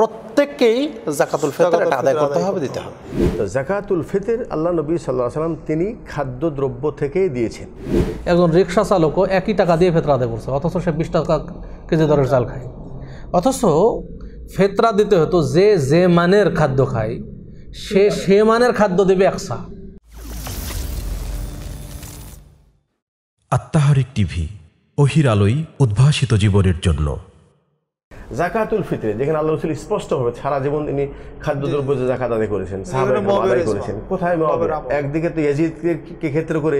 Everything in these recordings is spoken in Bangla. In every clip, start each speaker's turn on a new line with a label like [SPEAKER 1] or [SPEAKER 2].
[SPEAKER 1] প্রত্যেককেই জাকাতুল ফিতর এটা আদায় করতে হবে দিতে হবে তো জাকাতুল ফিতর আল্লাহ নবী সাল্লাহ সাল্লাম তিনি দ্রব্য থেকেই দিয়েছেন
[SPEAKER 2] একজন রিক্সা চালকও একই টাকা দিয়ে ফেতরা আদায় করছে অথচ সে বিশ টাকা কেজি দরের চাল খায় অথচ ফেতরা দিতে হতো যে যে মানের খাদ্য খায় সে সে মানের খাদ্য দেবে একসা
[SPEAKER 3] আত্মাহারিক টিভি অহির আলোয় উদ্ভাসিত জীবনের জন্য
[SPEAKER 1] জাকাতুল ফিতরে যেখানে আল্লাহ রসুল স্পষ্টভাবে সারা জীবন তিনি খাদ্যদ্রব্য যে জাকাত আদায় করেছেন আদায় করেছেন কোথায় একদিকে তো ইয়াজিদকে ক্ষেত্র করে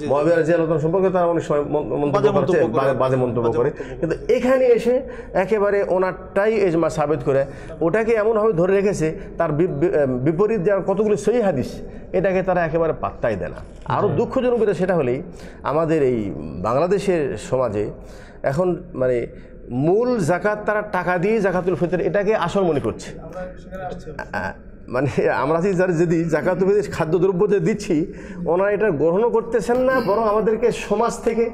[SPEAKER 1] জিয়া রাজিয়াল সম্পর্কে তারা অনেক সময় মন্তব্য করছে বাজে মন্তব্য করে কিন্তু এখানে এসে একেবারে ওনারটাই এজমা সাবেত করে ওটাকে এমনভাবে ধরে রেখেছে তার বিপরীত যার কতগুলি সই হাদিস এটাকে তারা একেবারে পাত্তাই দেয় না আরও দুঃখজনক সেটা হলেই আমাদের এই বাংলাদেশের সমাজে এখন মানে মূল জাকাত তারা টাকা দিয়ে জাকাতুল ফিতর এটাকে আসল মনে করছে মানে আমরা যার যদি জাকাতুল ফিতর খাদ্যদ্রব্য যে দিচ্ছি ওনারা এটা গ্রহণও করতেছেন না বরং আমাদেরকে সমাজ থেকে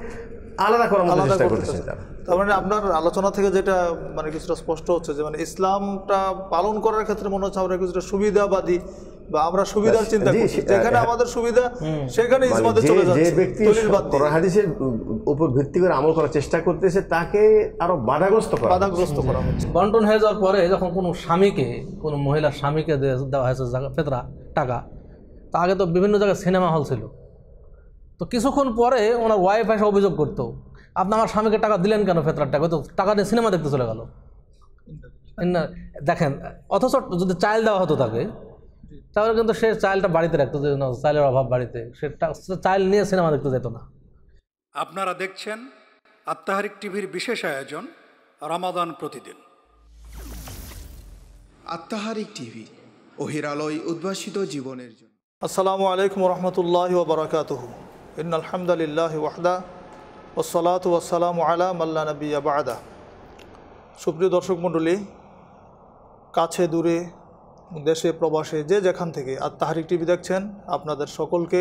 [SPEAKER 1] আলাদা করার চেষ্টা করতেছে
[SPEAKER 4] তার মানে আপনার আলোচনা থেকে যেটা মানে কিছুটা স্পষ্ট হচ্ছে যে মানে ইসলামটা পালন করার ক্ষেত্রে মনে হচ্ছে আমরা কিছুটা সুবিধাবাদী বা আমরা সুবিধার চিন্তা যেখানে আমাদের সুবিধা সেখানে
[SPEAKER 2] মানে ইসমাতে চলে যাচ্ছে যে ব্যক্তি
[SPEAKER 1] কোরআন হাদিসের উপর ভিত্তি করে আমল করার চেষ্টা করতেছে তাকে আরো বাধাগ্রস্ত করা বাধাগ্রস্ত করা হচ্ছে
[SPEAKER 2] বন্টন হয়ে যাওয়ার পরে যখন কোনো স্বামীকে কোনো মহিলার স্বামীকে দেওয়া হয়েছে ফেতরা টাকা তা আগে তো বিভিন্ন জায়গায় সিনেমা হল ছিল তো কিছুক্ষণ পরে ওনার ওয়াইফ এসে অভিযোগ করতো আপনি আমার স্বামীকে টাকা দিলেন কেন ফেতরার টাকা তো টাকা নিয়ে সিনেমা দেখতে চলে গেল না দেখেন অথচ যদি চাইল দেওয়া হতো তাকে তাহলে কিন্তু সে চাইলটা বাড়িতে রাখতো যে চাইলের অভাব বাড়িতে সে চাইল নিয়ে সিনেমা দেখতে যেত না
[SPEAKER 3] আপনারা দেখছেন
[SPEAKER 4] আত্মাহারিক টিভির বিশেষ আয়োজন রামাদান প্রতিদিন আত্মাহারিক টিভি ওহিরালয় উদ্ভাসিত জীবনের জন্য আসসালামু আলাইকুম রহমতুল্লাহ বারাকাতহ ইন আলহামদুলিল্লাহ ওয়াহদা ওসলাত ওয়াসালাম আলা মাল্লা নবী আবাদা সুপ্রিয় দর্শক মণ্ডলী কাছে দূরে দেশে প্রবাসে যে যেখান থেকে আর তাহারিক টিভি দেখছেন আপনাদের সকলকে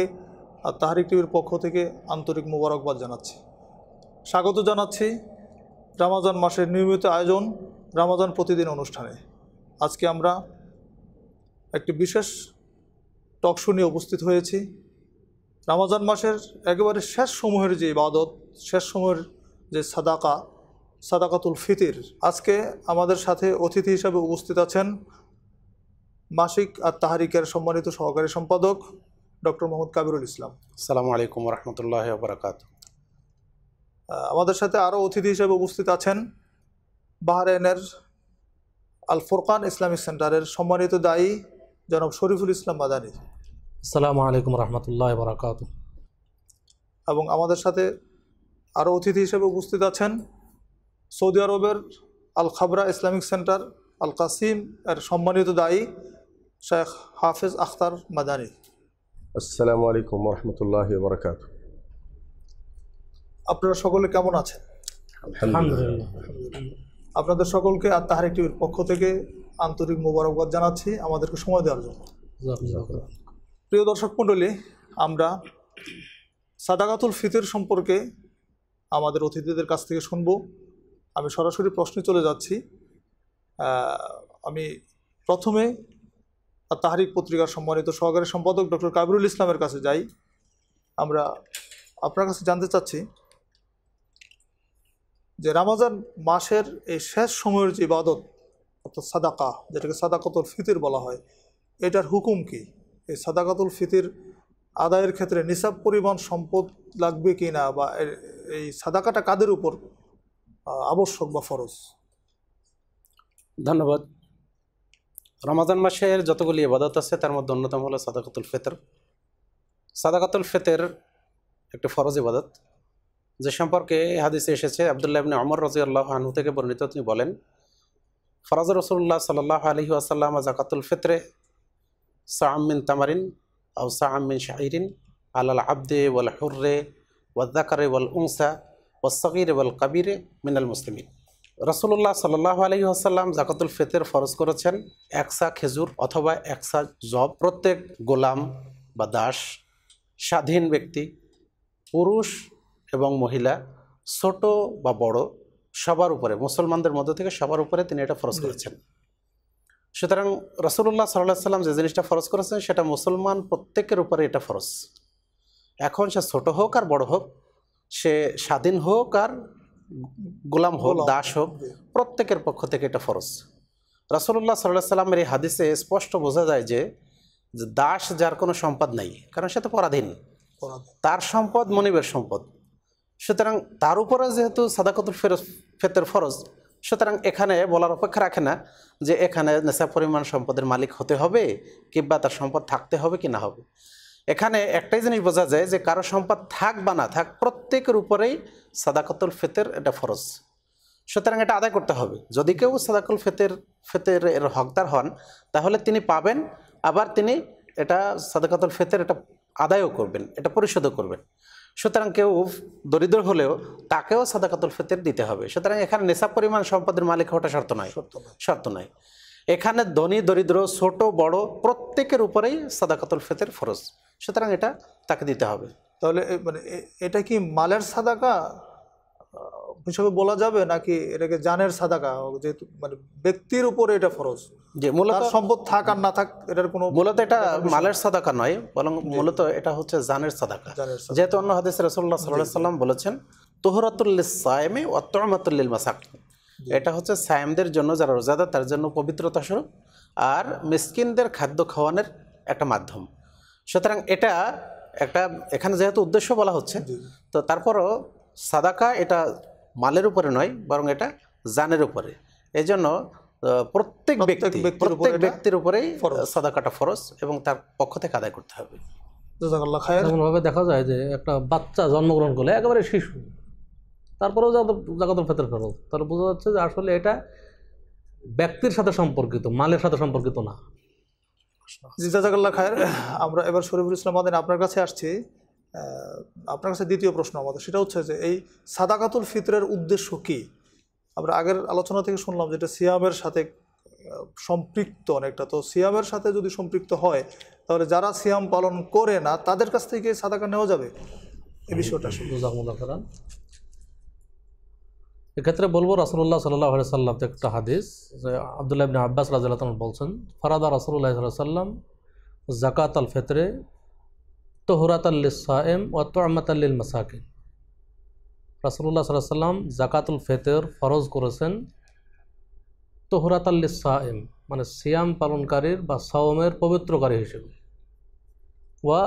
[SPEAKER 4] আর তাহারিক টিভির পক্ষ থেকে আন্তরিক মোবারকবাদ জানাচ্ছি স্বাগত জানাচ্ছি রামাজান মাসের নিয়মিত আয়োজন রামাজান প্রতিদিন অনুষ্ঠানে আজকে আমরা একটি বিশেষ টকশো নিয়ে উপস্থিত হয়েছি রামাজান মাসের একেবারে শেষ সময়ের যে ইবাদত শেষ সময়ের যে সাদাকা সাদাকাতুল ফিতির আজকে আমাদের সাথে অতিথি হিসাবে উপস্থিত আছেন মাসিক আর তাহারিকের সম্মানিত সহকারী সম্পাদক ডক্টর মোহাম্মদ কাবিরুল ইসলাম
[SPEAKER 3] সালামু আলাইকুম রহমতুল্লাহ বারাকাত
[SPEAKER 4] আমাদের সাথে আরও অতিথি হিসেবে উপস্থিত আছেন বাহারেনের আল ফোরকান ইসলামিক সেন্টারের সম্মানিত দায়ী জনাব শরীফুল ইসলাম মাদানী
[SPEAKER 2] আসসালামু আলাইকুম রহমতুল্লাহ বরাকাত
[SPEAKER 4] এবং আমাদের সাথে আরও অতিথি হিসেবে উপস্থিত আছেন সৌদি আরবের Al Khabra Islamic centre Al Qassim এর সম্মানিত দায়ী শেখ হাফিজ আখতার মাদানী
[SPEAKER 1] আসসালামু আলাইকুম রহমতুল্লাহ বরাকাত
[SPEAKER 4] আপনারা সকলে কেমন আছেন আপনাদের সকলকে আর তাহার একটি পক্ষ থেকে আন্তরিক মোবারকবাদ জানাচ্ছি আমাদেরকে সময় দেওয়ার জন্য প্রিয় দর্শক মণ্ডলী আমরা সাদাকাতুল ফিতের সম্পর্কে আমাদের অতিথিদের কাছ থেকে শুনব আমি সরাসরি প্রশ্নে চলে যাচ্ছি আমি প্রথমে তাহারিক পত্রিকার সম্মানিত সহকারী সম্পাদক ডক্টর কাবিরুল ইসলামের কাছে যাই আমরা আপনার কাছে জানতে চাচ্ছি যে রামাজান মাসের এই শেষ সময়ের যে ইবাদত অর্থাৎ সাদাকা যেটাকে সাদাকাতুল ফিতির বলা হয় এটার হুকুম কী এই সাদাকাতুল ফিতির আদায়ের ক্ষেত্রে নিসাব পরিমাণ সম্পদ লাগবে কি না বা এই সাদাকাটা কাদের
[SPEAKER 3] উপর আবশ্যক বা ফরজ ধন্যবাদ রমাজান মাসের যতগুলি ইবাদত আছে তার মধ্যে অন্যতম হলো সাদাকাতুল ফেতর সাদাকাতুল ফেতের একটি ফরজ ইবাদত যে সম্পর্কে হাদিসে এসেছে আবদুল্লাহ ইবনে অমর রাজি আল্লাহ আনহু থেকে বর্ণিত তিনি বলেন ফরাজ রসুল্লাহ সাল্লাহ আলহি আসাল্লাম জাকাতুল ফেতরে সামিন তামারিন আউ সামিন শাহরিন আলাল আব্দে ওয়াল হুর্রে ওয়াদ্দাকারে ওয়াল উংসা ওয়াসগির ওয়াল কাবিরে মিনাল মুসলিমিন রসুল্লাহ সাল্লাহ আলী আসাল্লাম জাকাতুল ফেতের ফরজ করেছেন একসা খেজুর অথবা একসা জব প্রত্যেক গোলাম বা দাস স্বাধীন ব্যক্তি পুরুষ এবং মহিলা ছোট বা বড় সবার উপরে মুসলমানদের মধ্য থেকে সবার উপরে তিনি এটা ফরজ করেছেন সুতরাং রসুল্লাহ সাল্লাহ সাল্লাম যে জিনিসটা ফরজ করেছেন সেটা মুসলমান প্রত্যেকের উপরে এটা ফরজ এখন সে ছোট হোক আর বড় হোক সে স্বাধীন হোক আর গোলাম হোক দাস হোক প্রত্যেকের পক্ষ থেকে এটা ফরজ রসুল্লাহ সাল্লাহ সাল্লামের এই হাদিসে স্পষ্ট বোঝা যায় যে দাস যার কোনো সম্পদ নাই কারণ সে তো পরাধীন তার সম্পদ মনিবের সম্পদ সুতরাং তার উপরে যেহেতু সাদাকতুল ফেরত ফেতের ফরজ সুতরাং এখানে বলার অপেক্ষা রাখে না যে এখানে নেশা পরিমাণ সম্পদের মালিক হতে হবে কিংবা তার সম্পদ থাকতে হবে কি না হবে এখানে একটাই জিনিস বোঝা যায় যে কারো সম্পদ থাক বা না থাক প্রত্যেকের উপরেই সাদাকতুল ফেতের এটা ফরজ সুতরাং এটা আদায় করতে হবে যদি কেউ সাদাকুল ফেতের ফেতের এর হকদার হন তাহলে তিনি পাবেন আবার তিনি এটা সাদাকাতুল ফেতের এটা আদায়ও করবেন এটা পরিশোধও করবেন সুতরাং কেউ দরিদ্র হলেও তাকেও সাদাকাতুল ফিতর দিতে হবে সুতরাং এখানে নেশা পরিমাণ সম্পদের মালিক হওয়াটা শর্ত নয় শর্ত নয় এখানে ধনী দরিদ্র ছোট বড় প্রত্যেকের উপরেই সাদাকাতুল ফেতের ফরজ সুতরাং এটা তাকে দিতে হবে
[SPEAKER 4] তাহলে মানে এটা কি মালের সাদাকা হিসাবে বলা যাবে নাকি এটাকে জানের সাদাকা যেহেতু মানে ব্যক্তির উপরে এটা ফরজ
[SPEAKER 3] যে মূলত সম্পদ থাক আর না
[SPEAKER 4] থাক এটার কোনো
[SPEAKER 3] মূলত এটা মালের সাদাকা নয় বরং মূলত এটা হচ্ছে জানের সাদাকা যেহেতু অন্য হাদিস রসল্লাহ সাল্লাহ সাল্লাম বলেছেন তোহরাতুল্লিস সায়েমে অত্তমাতুল্লিল মাসাক এটা হচ্ছে সায়েমদের জন্য যারা রোজাদার তার জন্য পবিত্রতা স্বরূপ আর মিসকিনদের খাদ্য খাওয়ানোর একটা মাধ্যম সুতরাং এটা একটা এখানে যেহেতু উদ্দেশ্য বলা হচ্ছে তো তারপরও সাদাকা এটা মালের উপরে নয় বরং এটা জানের উপরে এই জন্য প্রত্যেক ব্যক্তি প্রত্যেক ব্যক্তির উপরেই সাদাকাটা ফরজ এবং তার পক্ষ থেকে আদায় করতে হবে
[SPEAKER 2] দেখা যায় যে একটা বাচ্চা জন্মগ্রহণ করলে একেবারে শিশু তারপরেও জাগত ফেতের ফেরত তাহলে বোঝা যাচ্ছে যে আসলে এটা ব্যক্তির সাথে সম্পর্কিত মালের সাথে সম্পর্কিত না
[SPEAKER 4] জি জাজাকাল্লাহ খায়ের আমরা এবার শরীফুল ইসলাম আদিন আপনার কাছে আসছি আপনার কাছে দ্বিতীয় প্রশ্ন আমাদের সেটা হচ্ছে যে এই সাদাকাতুল ফিতরের উদ্দেশ্য কী আমরা আগের আলোচনা থেকে শুনলাম যেটা সিয়ামের সাথে সম্পৃক্ত অনেকটা তো সিয়ামের সাথে যদি সম্পৃক্ত হয় তাহলে যারা সিয়াম পালন করে না তাদের কাছ থেকে সাদাকা নেওয়া যাবে এই বিষয়টা করান
[SPEAKER 2] এক্ষেত্রে বলবো রাসুল্লাহ সাল্লাহ সাল্লাম একটা হাদিস যে আবদুল্লাহ আব্বাস রাজ বলছেন ফরাদা রাসুল্লাহ সাল্লাম জাকাত আল ফেতরে তোহরাতাল্লিসাম ও আল্লিল মাসাকিন রাসুল্লাহ সাল্লাহ সাল্লাম জাকাতুল ফেতের ফরজ করেছেন তোহরাতাল্লিসাম মানে সিয়াম পালনকারীর বা সাওমের পবিত্রকারী হিসেবে ওয়া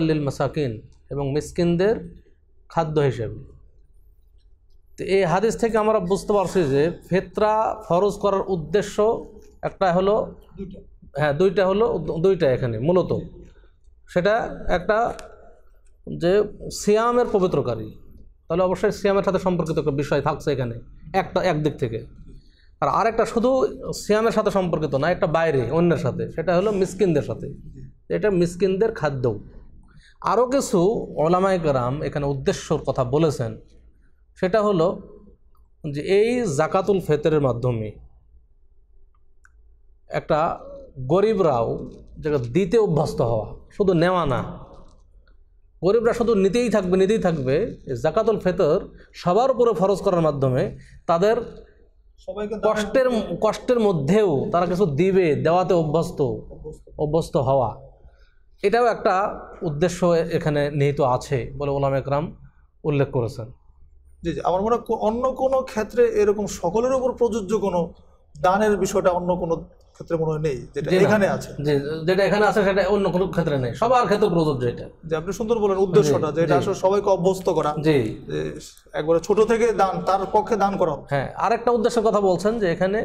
[SPEAKER 2] আল্লিল মাসাকিন এবং মিসকিনদের খাদ্য হিসেবে তো এই হাদিস থেকে আমরা বুঝতে পারছি যে ফেতরা ফরজ করার উদ্দেশ্য একটা হলো হ্যাঁ দুইটা হলো দুইটা এখানে মূলত সেটা একটা যে সিয়ামের পবিত্রকারী তাহলে অবশ্যই সিয়ামের সাথে সম্পর্কিত একটা বিষয় থাকছে এখানে একটা একদিক থেকে আর আরেকটা শুধু সিয়ামের সাথে সম্পর্কিত না একটা বাইরে অন্যের সাথে সেটা হলো মিসকিনদের সাথে এটা মিসকিনদের খাদ্য আরও কিছু ওলামাইকরাম এখানে উদ্দেশ্যর কথা বলেছেন সেটা হলো যে এই জাকাতুল ফেতরের মাধ্যমে একটা গরিবরাও যেটা দিতে অভ্যস্ত হওয়া শুধু নেওয়া না গরিবরা শুধু নিতেই থাকবে নিতেই থাকবে জাকাতুল ফেতর সবার উপরে ফরজ করার মাধ্যমে তাদের কষ্টের কষ্টের মধ্যেও তারা কিছু দিবে দেওয়াতে অভ্যস্ত অভ্যস্ত হওয়া এটাও একটা উদ্দেশ্য এখানে নিহিত আছে বলে ওলাম একরাম উল্লেখ করেছেন
[SPEAKER 4] জি জি আমার মনে হয় অন্য কোনো ক্ষেত্রে এরকম সকলের উপর প্রযোজ্য কোনো দানের বিষয়টা অন্য কোনো ক্ষেত্রে মনে হয় নেই যেটা এখানে আছে
[SPEAKER 2] যেটা এখানে আছে সেটা অন্য কোনো ক্ষেত্রে নেই সবার ক্ষেত্রে প্রযোজ্য এটা যে আপনি সুন্দর বলেন উদ্দেশ্যটা যে এটা আসলে সবাইকে অভ্যস্ত করা জি একবারে ছোট থেকে দান তার পক্ষে দান করা হ্যাঁ আরেকটা উদ্দেশ্যের কথা বলছেন যে এখানে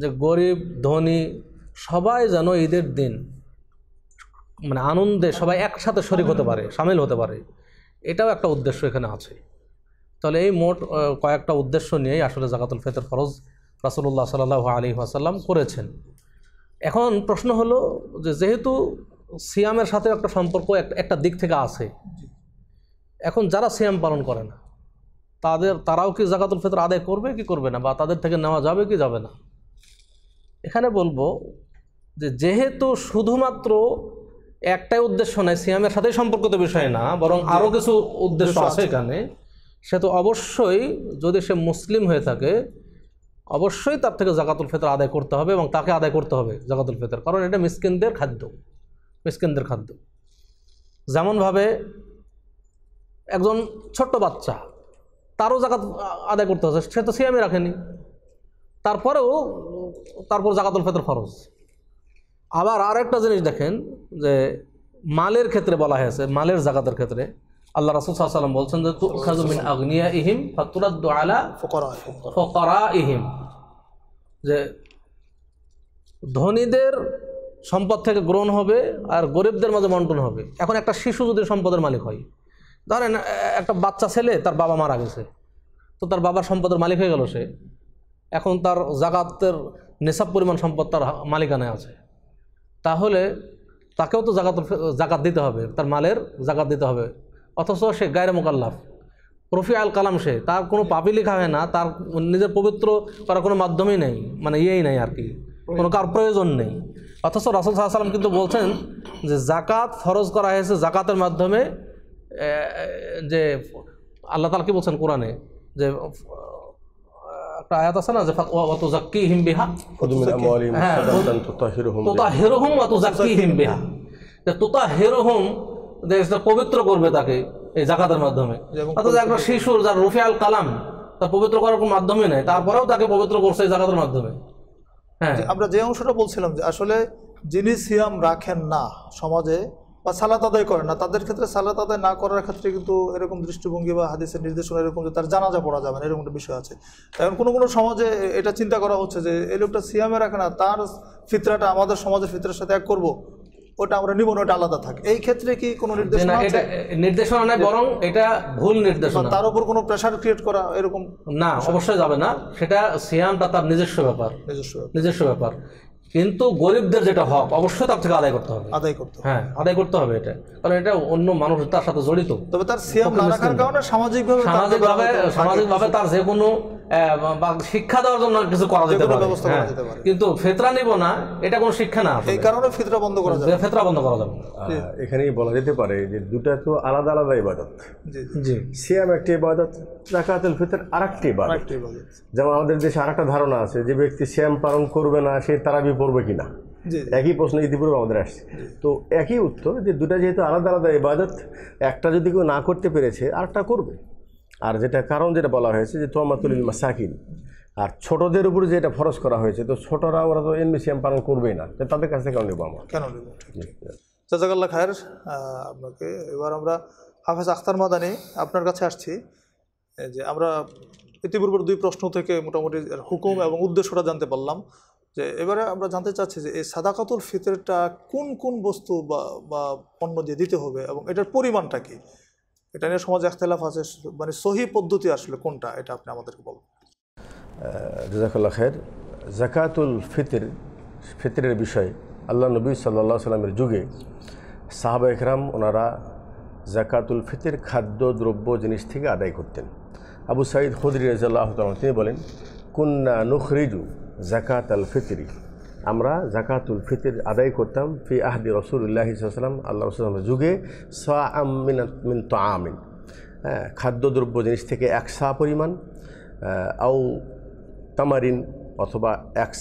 [SPEAKER 2] যে গরিব ধনী সবাই যেন ঈদের দিন মানে আনন্দে সবাই একসাথে শরিক হতে পারে সামিল হতে পারে এটাও একটা উদ্দেশ্য এখানে আছে তাহলে এই মোট কয়েকটা উদ্দেশ্য নিয়েই আসলে জাকাতুল ফেতের ফরজ রাসুল্লাহ সাল্লাহ আলী আসাল্লাম করেছেন এখন প্রশ্ন হলো যে যেহেতু সিয়ামের সাথে একটা সম্পর্ক একটা দিক থেকে আছে এখন যারা সিয়াম পালন করে না তাদের তারাও কি জাকাতুল ফেতর আদায় করবে কি করবে না বা তাদের থেকে নেওয়া যাবে কি যাবে না এখানে বলবো যে যেহেতু শুধুমাত্র একটাই উদ্দেশ্য নয় সিয়ামের সাথেই সম্পর্কিত বিষয় না বরং আরও কিছু উদ্দেশ্য আছে এখানে সে তো অবশ্যই যদি সে মুসলিম হয়ে থাকে অবশ্যই তার থেকে জাকাতুল ফেতর আদায় করতে হবে এবং তাকে আদায় করতে হবে জাকাতুল ফেতর কারণ এটা মিসকিনদের খাদ্য মিসকিনদের খাদ্য যেমনভাবে একজন ছোট্ট বাচ্চা তারও জাকাত আদায় করতে হবে সে তো সিয়ামে রাখেনি তারপরেও তারপর জাকাতুল ফেতর ফরজ আবার আর একটা জিনিস দেখেন যে মালের ক্ষেত্রে বলা হয়েছে মালের জাকাতের ক্ষেত্রে আল্লাহ রাসুল সাল্লাম বলছেন যে তুখাজু আগ্নিয়া ইহিম ফকরা ইহিম যে ধনীদের সম্পদ থেকে গ্রহণ হবে আর গরিবদের মাঝে বন্টন হবে এখন একটা শিশু যদি সম্পদের মালিক হয় ধরেন একটা বাচ্চা ছেলে তার বাবা মারা গেছে তো তার বাবার সম্পদের মালিক হয়ে গেল সে এখন তার জাগাতের নেশাব পরিমাণ সম্পদ তার মালিকানায় আছে তাহলে তাকেও তো জাগাত জাগাত দিতে হবে তার মালের জাগাত দিতে হবে অথচ সে গায়ের মোকাল্লাফ রফি আল কালাম সে তার কোনো পাপি লেখা হয় না তার নিজের পবিত্র করার কোনো মাধ্যমই নেই মানে ইয়েই নেই আর কি কোনো কার প্রয়োজন নেই অথচ রাসুল সাল্লাম কিন্তু বলছেন যে জাকাত ফরজ করা হয়েছে জাকাতের মাধ্যমে যে আল্লাহ তালা কি বলছেন কোরআনে যে একটা আয়াত আছে না যে অত জাক্কি হিম বিহা
[SPEAKER 1] হ্যাঁ তোতা
[SPEAKER 2] হেরোহম অত জাক্কি হিম বিহা তোতা হেরোহম পবিত্র করবে তাকে এই জাকাতের মাধ্যমে একটা শিশুর যার রুফি আল কালাম
[SPEAKER 4] তার পবিত্র করার কোনো মাধ্যমে নেই তারপরেও তাকে পবিত্র করছে এই জাকাতের মাধ্যমে হ্যাঁ আমরা যে অংশটা বলছিলাম যে আসলে যিনি সিয়াম রাখেন না সমাজে বা সালাত আদায় করেন না তাদের ক্ষেত্রে সালাত আদায় না করার ক্ষেত্রে কিন্তু এরকম দৃষ্টিভঙ্গি বা হাদিসের নির্দেশনা এরকম যে তার জানাজা পড়া যাবে না এরকম একটা বিষয় আছে এখন কোনো কোনো সমাজে এটা চিন্তা করা হচ্ছে যে এই লোকটা সিয়ামে রাখে না তার ফিতরাটা আমাদের সমাজের ফিতরার সাথে এক করবো ওটা আমরা নিব না ওটা আলাদা থাকে এই ক্ষেত্রে কি কোনো নির্দেশনা এটা নির্দেশনা নয় বরং এটা ভুল নির্দেশনা তার উপর কোনো প্রেশার ক্রিয়েট করা এরকম
[SPEAKER 2] না অবশ্যই যাবে না সেটা সিয়ামটা তার নিজস্ব ব্যাপার নিজস্ব নিজস্ব ব্যাপার কিন্তু গরিবদের যেটা হক অবশ্যই তার থেকে আদায় করতে হবে আদায় করতে হ্যাঁ আদায় করতে হবে এটা কারণ এটা অন্য মানুষ তার সাথে জড়িত তবে তার না রাখার কারণে
[SPEAKER 4] সামাজিকভাবে সামাজিকভাবে সামাজিকভাবে তার
[SPEAKER 2] যে কোনো শিক্ষা দেওয়ার জন্য কিছু করা হ্যাঁ, যেতে পারে কিন্তু ফেতরা নিব না
[SPEAKER 1] এটা কোনো শিক্ষা না এই কারণে ফেতরা বন্ধ করা যাবে ফেতরা বন্ধ করা যাবে এখানেই বলা যেতে পারে যে দুটা তো আলাদা আলাদা ইবাদত জি একটি ইবাদত জাকাতুল ফিতর আরেকটি ইবাদত যেমন আমাদের দেশে আরেকটা ধারণা আছে যে ব্যক্তি শ্যাম পালন করবে না সে তারাবি পড়বে কিনা একই প্রশ্ন ইতিপূর্বে আমাদের আসছে তো একই উত্তর যে দুটা যেহেতু আলাদা আলাদা ইবাদত একটা যদি কেউ না করতে পেরেছে আরেকটা করবে আর যেটা কারণ যেটা বলা হয়েছে যে তোমাতুলিল সাকিল আর ছোটদের উপর যে এটা করা হয়েছে তো ছোটরা ওরা তো এনবিসিএম পালন করবেই না তাদের কাছে কেন নেবো আমরা কেন
[SPEAKER 4] নেবো জাজাকাল্লা খায়ের আপনাকে এবার আমরা হাফেজ আখতার মাদানি আপনার কাছে আসছি যে আমরা ইতিপূর্বে দুই প্রশ্ন থেকে মোটামুটি হুকুম এবং উদ্দেশ্যটা জানতে পারলাম যে এবারে আমরা জানতে চাচ্ছি যে এই সাদাকাতুল ফিতরটা কোন কোন বস্তু বা বা পণ্য দিয়ে দিতে হবে এবং এটার পরিমাণটা কি এটা নিয়ে সমাজ একতলাফ আছে মানে সহি পদ্ধতি আসলে কোনটা এটা আপনি
[SPEAKER 1] আমাদেরকে বলুন জাজাকাল্লা খের জাকাতুল ফিতির ফিতরের বিষয় আল্লাহ নবী সাল্লা সাল্লামের যুগে সাহাবা ইকরাম ওনারা জাকাতুল ফিতির খাদ্য দ্রব্য জিনিস থেকে আদায় করতেন আবু সাইদ হদরি রাজাল্লাহ তিনি বলেন কুন্না নুখরিজু জাকাত আল ফিতরি আমরা জাকাতুল ফিতির আদায় করতাম ফি আহদি রসুল্লাহ সাল্লাম আল্লাহ রসুলামের যুগে সা আমিন মিন তো আমিন হ্যাঁ খাদ্যদ্রব্য জিনিস থেকে সা পরিমাণ আও তামারিন অথবা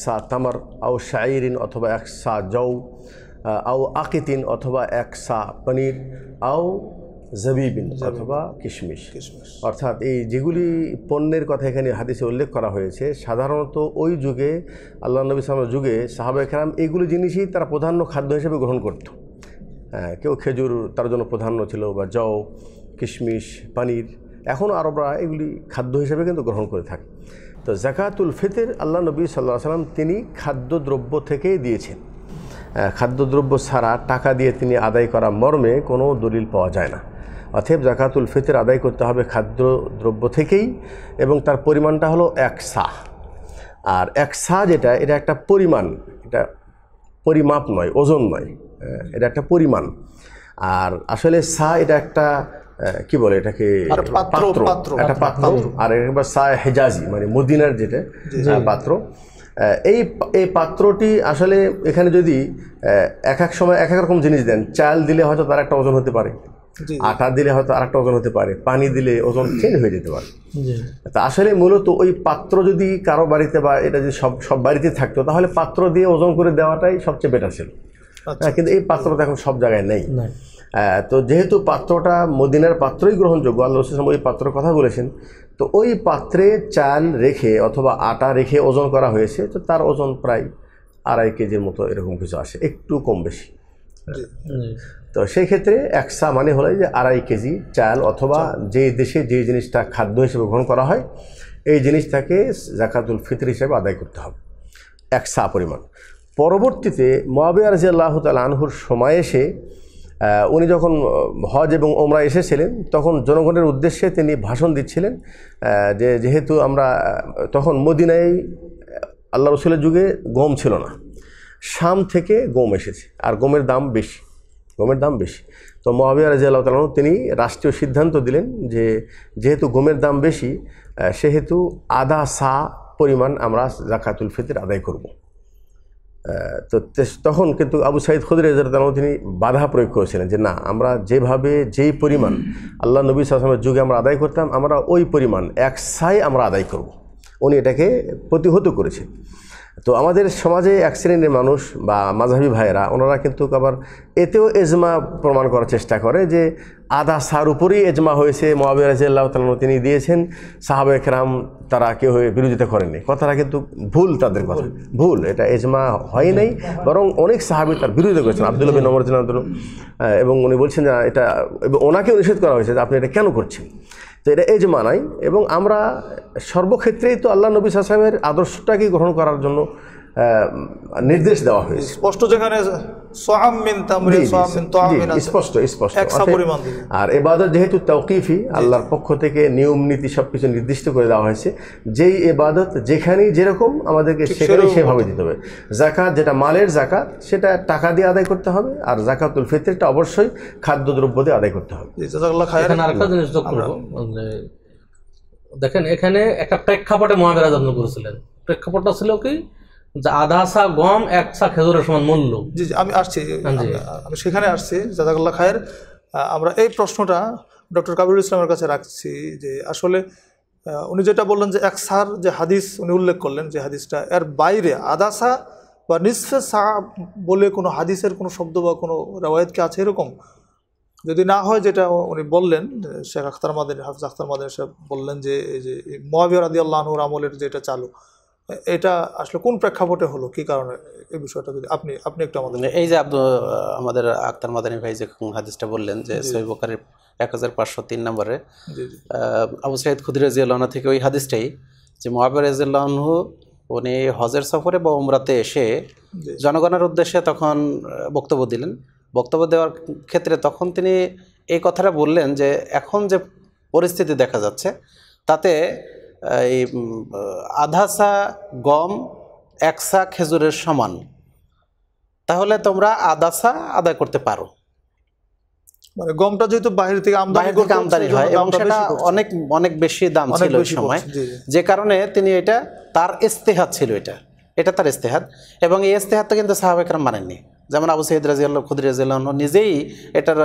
[SPEAKER 1] সা তামার আও শাইরিন অথবা সা জৌ আও আকিতিন অথবা সা পনির আও জাবিবিন অথবা কিশমিশ অর্থাৎ এই যেগুলি পণ্যের কথা এখানে হাদিসে উল্লেখ করা হয়েছে সাধারণত ওই যুগে আল্লাহ নবী সালামের যুগে সাহাবে খেরাম এইগুলি জিনিসই তারা প্রধান্য খাদ্য হিসেবে গ্রহণ করত হ্যাঁ কেউ খেজুর তার জন্য প্রাধান্য ছিল বা জও কিশমিশ পানির এখন আরবরা এগুলি খাদ্য হিসেবে কিন্তু গ্রহণ করে থাকে তো জাকাতুল ফিতের আল্লাহ নবী সাল্লাহ সাল্লাম তিনি খাদ্যদ্রব্য থেকেই দিয়েছেন খাদ্যদ্রব্য ছাড়া টাকা দিয়ে তিনি আদায় করা মর্মে কোনো দলিল পাওয়া যায় না অথেব জাকাতুল ফিতর আদায় করতে হবে খাদ্য দ্রব্য থেকেই এবং তার পরিমাণটা হলো এক সা আর এক সা যেটা এটা একটা পরিমাণ এটা পরিমাপ নয় ওজন নয় হ্যাঁ, এটা একটা পরিমাণ আর আসলে সা এটা একটা কি বলে এটাকে পাত্র একটা পাত্র আর একবার সা হেজাজি মানে মদিনার যেটা পাত্র এই এই পাত্রটি আসলে এখানে যদি এক এক সময় এক এক রকম জিনিস দেন চাল দিলে হয়তো তার একটা ওজন হতে পারে আটা দিলে হয়তো আর একটা ওজন হতে পারে পানি দিলে ওজন চেঞ্জ হয়ে যেতে পারে তা আসলে মূলত ওই পাত্র যদি কারো বাড়িতে বা এটা যদি সব সব বাড়িতে থাকতো তাহলে পাত্র দিয়ে ওজন করে দেওয়াটাই সবচেয়ে বেটার ছিল আচ্ছা, হ্যাঁ, কিন্তু এই আচ্ছা। পাত্রটা এখন সব জায়গায় নেই তো যেহেতু পাত্রটা মদিনার পাত্রই গ্রহণযোগ্য আল্লাহ রসুল ওই পাত্র কথা বলেছেন তো ওই পাত্রে চাল রেখে অথবা আটা রেখে ওজন করা হয়েছে তো তার ওজন প্রায় আড়াই কেজির মতো এরকম কিছু আসে একটু কম বেশি হ্যাঁ। তো সেই ক্ষেত্রে একসা মানে হলো যে আড়াই কেজি চাল অথবা যে দেশে যে জিনিসটা খাদ্য হিসেবে গ্রহণ করা হয় এই জিনিসটাকে জাকাতুল ফিতর হিসেবে আদায় করতে হবে একসা পরিমাণ পরবর্তীতে মহাবিয়া রাজি আল্লাহ তাল আনহুর সময় এসে উনি যখন হজ এবং ওমরা এসেছিলেন তখন জনগণের উদ্দেশ্যে তিনি ভাষণ দিচ্ছিলেন যে যেহেতু আমরা তখন মদিনায় আল্লাহ রসুলের যুগে গম ছিল না শাম থেকে গম এসেছে আর গমের দাম বেশি গমের দাম বেশি তো মহাবিয়া রাজি আল্লাহ তালন তিনি রাষ্ট্রীয় সিদ্ধান্ত দিলেন যে যেহেতু গমের দাম বেশি সেহেতু আধা সা পরিমাণ আমরা জাকাতুল ফিতর আদায় করব তো তখন কিন্তু আবু সাইদ খুদ রেজার তিনি বাধা প্রয়োগ করেছিলেন যে না আমরা যেভাবে যেই পরিমাণ আল্লাহ নবী সালামের যুগে আমরা আদায় করতাম আমরা ওই পরিমাণ এক সাই আমরা আদায় করব উনি এটাকে প্রতিহত করেছেন তো আমাদের সমাজে এক শ্রেণীর মানুষ বা মাঝাবি ভাইয়েরা ওনারা কিন্তু আবার এতেও এজমা প্রমাণ করার চেষ্টা করে যে আধা সার উপরেই এজমা হয়েছে মহাবী রাজিয়াল্লাহ তালন তিনি দিয়েছেন সাহাবে খেরাম তারা কেউ হয়ে বিরোধিতা করেনি কথাটা কিন্তু ভুল তাদের কথা ভুল এটা এজমা হয় নাই বরং অনেক সাহাবি তার বিরোধিতা করেছেন আবদুল্লাহ বিন অমরজিন আব্দুল এবং উনি বলছেন যে এটা ওনাকে নিষেধ করা হয়েছে যে আপনি এটা কেন করছেন তো এটা এজ মানাই এবং আমরা সর্বক্ষেত্রেই তো আল্লাহ নবী সাসামের আদর্শটাকে গ্রহণ করার জন্য নির্দেশ দেওয়া হয়েছে স্পষ্ট যেখানে আর এবাদত যেহেতু তৌকিফি আল্লাহর পক্ষ থেকে নিয়ম নীতি সব কিছু নির্দিষ্ট করে দেওয়া হয়েছে যেই এবাদত যেখানেই যেরকম আমাদেরকে সেখানে সেভাবে দিতে হবে জাকাত যেটা মালের জাকাত সেটা টাকা দিয়ে আদায় করতে হবে আর জাকাতুল ফিতরটা অবশ্যই খাদ্যদ্রব্য দিয়ে আদায় করতে হবে
[SPEAKER 2] মানে দেখেন এখানে একটা প্রেক্ষাপটে মহাবেরাজ করেছিলেন প্রেক্ষাপটটা ছিল কি হ্যাঁ,
[SPEAKER 4] সেখানে আসছি জাজাকাল্লা খায়ের আমরা এই প্রশ্নটা ডক্টর কাবিরুল ইসলামের কাছে রাখছি যে আসলে উনি যেটা বললেন যে এক সার যে হাদিস উনি উল্লেখ করলেন যে হাদিসটা এর বাইরে আদাসা বা নিঃসে সা বলে কোনো হাদিসের কোনো শব্দ বা কোনো রেওয়ায়ত কি আছে এরকম যদি না হয় যেটা উনি বললেন শেখ আখতার মাদিন হাফিজ আখতার মাদিন সাহেব বললেন যে এই যে মহাবিয়া রাদি আল্লাহনুর আমলের যেটা চালু এটা আসলে কোন প্রেক্ষাপটে হলো কি কারণে এই বিষয়টা যদি আপনি আপনি একটু আমাদের
[SPEAKER 3] এই যে আব্দুল আমাদের আক্তার মাদানী ভাই যে হাদিসটা বললেন যে সৈবকারের এক হাজার পাঁচশো তিন নম্বরে আবু সাইদ খুদির রাজিউল্লাহনা থেকে ওই হাদিসটাই যে মোহাবের রাজিউল্লাহু উনি হজের সফরে বা উমরাতে এসে জনগণের উদ্দেশ্যে তখন বক্তব্য দিলেন বক্তব্য দেওয়ার ক্ষেত্রে তখন তিনি এই কথাটা বললেন যে এখন যে পরিস্থিতি দেখা যাচ্ছে তাতে এই আধাসা গম একসা খেজুরের সমান তাহলে তোমরা আদাসা আদায় করতে পারো মানে গমটা যেহেতু বাইরে থেকে আমদানি থেকে আমদানি হয় এবং সেটা অনেক অনেক বেশি দাম ছিল ওই সময় যে কারণে তিনি এটা তার ইস্তেহাত ছিল এটা এটা তার ইস্তেহাত এবং এই ইস্তেহাতটা কিন্তু সাহাবেকরাম মানেননি যেমন আবু সাইদ রাজি আল্লাহ খুদ্ নিজেই এটার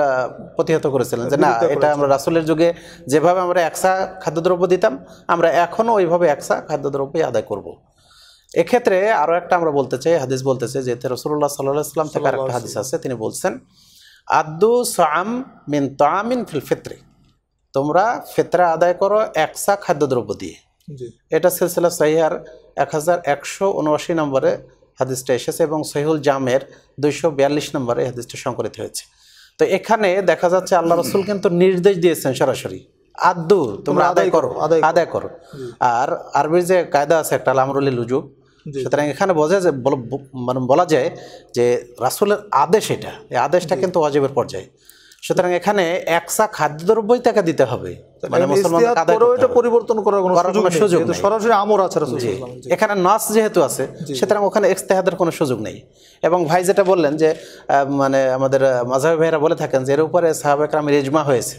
[SPEAKER 3] প্রতিহত করেছিলেন যে না এটা আমরা রাসুলের যুগে যেভাবে আমরা একসা খাদ্যদ্রব্য দিতাম আমরা এখনও ওইভাবে একসা খাদ্যদ্রব্যই আদায় করব। এক্ষেত্রে আরও একটা আমরা বলতে চাই হাদিস বলতে চাই যে রসুল্লাহ সাল্লাহ সাল্লাম থেকে একটা হাদিস আছে তিনি বলছেন আদু সাম মিন তামিন ফিল ফিত্রে তোমরা ফেতরা আদায় করো একসা খাদ্যদ্রব্য দিয়ে এটা সিলসিলা সাইয়ার এক হাজার একশো উনআশি নম্বরে হাদিসটা এসেছে এবং সহিউল জামের দুইশো বিয়াল্লিশ নম্বরে হাদিসটা সংকলিত হয়েছে তো এখানে দেখা যাচ্ছে আল্লাহ রসুল কিন্তু নির্দেশ দিয়েছেন সরাসরি আদু তোমরা আদায় করো আদায় করো আর আরবির যে কায়দা আছে একটা আলামরুলি লুজু সুতরাং এখানে বোঝা যায় মানে বলা যায় যে রাসুলের আদেশ এটা এই আদেশটা কিন্তু অজীবের পর্যায়ে সুতরাং এখানে একসা খাদ্যদ্রব্যই তাকে দিতে হবে মানে মুসলমান
[SPEAKER 4] পরিবর্তন করার কোনো সুযোগ সরাসরি
[SPEAKER 3] আমর এখানে নাস যেহেতু আছে সুতরাং ওখানে ইস্তেহাদের কোনো সুযোগ নেই এবং ভাই যেটা বললেন যে মানে আমাদের মাঝাবি ভাইয়েরা বলে থাকেন যে এর উপরে সাহাবেকরামের ইজমা হয়েছে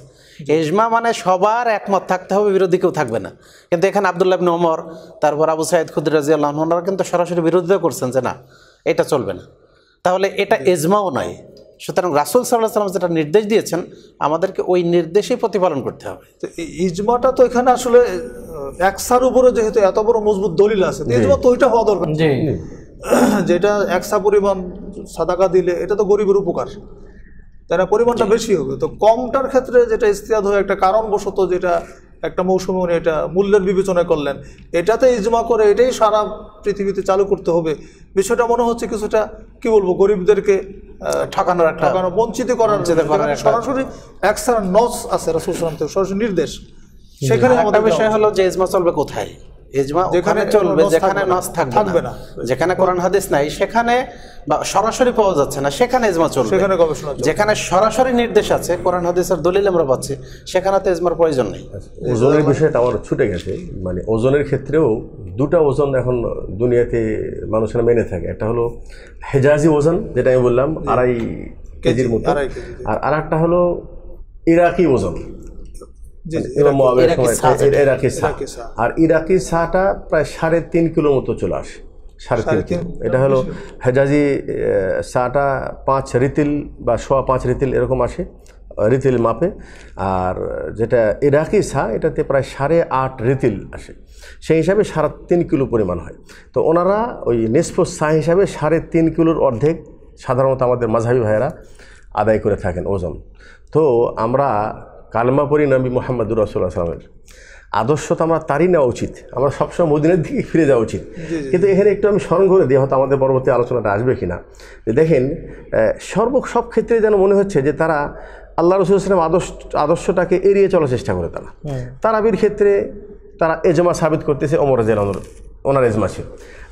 [SPEAKER 3] এজমা মানে সবার একমত থাকতে হবে বিরোধী কেউ থাকবে না কিন্তু এখানে আবদুল্লাহ ইবনে ওমর তারপর আবু সাইদ খুদ্র রাজিয়াল্লাহরা কিন্তু সরাসরি বিরোধিতা করছেন যে না এটা চলবে না তাহলে এটা এজমাও নয় সুতরাং রাসুল সাল্লাহ সাল্লাম যেটা নির্দেশ দিয়েছেন আমাদেরকে ওই নির্দেশেই প্রতিপালন করতে হবে তো ইজমাটা তো এখানে আসলে একসার উপরে
[SPEAKER 4] যেহেতু এত বড় মজবুত দলিল আছে ইজমা তো ওইটা হওয়া দরকার যেটা একসা পরিমাণ সাদাকা দিলে এটা তো গরিবের উপকার তাই পরিমাণটা বেশি হবে তো কমটার ক্ষেত্রে যেটা ইস্তিয়াদ হয়ে একটা কারণবশত যেটা একটা মৌসুমে উনি এটা মূল্যের বিবেচনা করলেন এটাতে ইজমা করে এটাই সারা পৃথিবীতে চালু করতে হবে বিষয়টা মনে হচ্ছে কিছুটা কি বলবো গরিবদেরকে ঠাকানোর একটা হ্যাঁ। বঞ্চিত করার সরাসরি একসার
[SPEAKER 3] নস আছে রাসুল সরাসরি নির্দেশ সেখানে একটা বিষয় হলো যে ইজমা চলবে কোথায় এজমা যেখানে চলবে যেখানে নস থাকবে না যেখানে কোরআন হাদিস নাই সেখানে বা সরাসরি পাওয়া যাচ্ছে না সেখানে এজমা চলবে সেখানে গবেষণা যেখানে সরাসরি নির্দেশ আছে কোরআন হাদিসের দলিল আমরা পাচ্ছি সেখানে তো এজমার প্রয়োজন নেই
[SPEAKER 1] ওজনের বিষয়টা আমার ছুটে গেছে মানে ওজনের ক্ষেত্রেও দুটা ওজন এখন দুনিয়াতে মানুষেরা মেনে থাকে একটা হলো হেজাজি ওজন যেটা আমি বললাম আড়াই কেজির মতো আর আর একটা হলো ইরাকি ওজন ইরাকি আর ইরাকি সাটা প্রায় সাড়ে তিন কিলো মতো চলে আসে সাড়ে তিন এটা হলো হেজাজি সাটা পাঁচ রিতিল বা সোয়া পাঁচ রিতিল এরকম আসে রিতিল মাপে আর যেটা ইরাকি সা এটাতে প্রায় সাড়ে আট রিতিল আসে সেই হিসাবে সাড়ে তিন কিলো পরিমাণ হয় তো ওনারা ওই নিষ্প সা হিসাবে সাড়ে তিন কিলোর অর্ধেক সাধারণত আমাদের মাঝাবি ভাইয়েরা আদায় করে থাকেন ওজন তো আমরা কালমা পড়ি নবী মোহাম্মদুর রসুল্লাহ আসলামের আদর্শ তো আমরা তারই নেওয়া উচিত আমরা সবসময় মদিনের দিকে ফিরে যাওয়া উচিত কিন্তু এখানে একটু আমি স্মরণ করে দিই হয়তো আমাদের পরবর্তী আলোচনাটা আসবে কি না দেখেন সর্ব সব ক্ষেত্রে যেন মনে হচ্ছে যে তারা আল্লাহ রসুল আসলাম আদর্শ আদর্শটাকে এড়িয়ে চলার চেষ্টা করে তারা তারাবির ক্ষেত্রে তারা এজমা সাবিত করতেছে অমর রাজিয়াল ওনার এজমা ছিল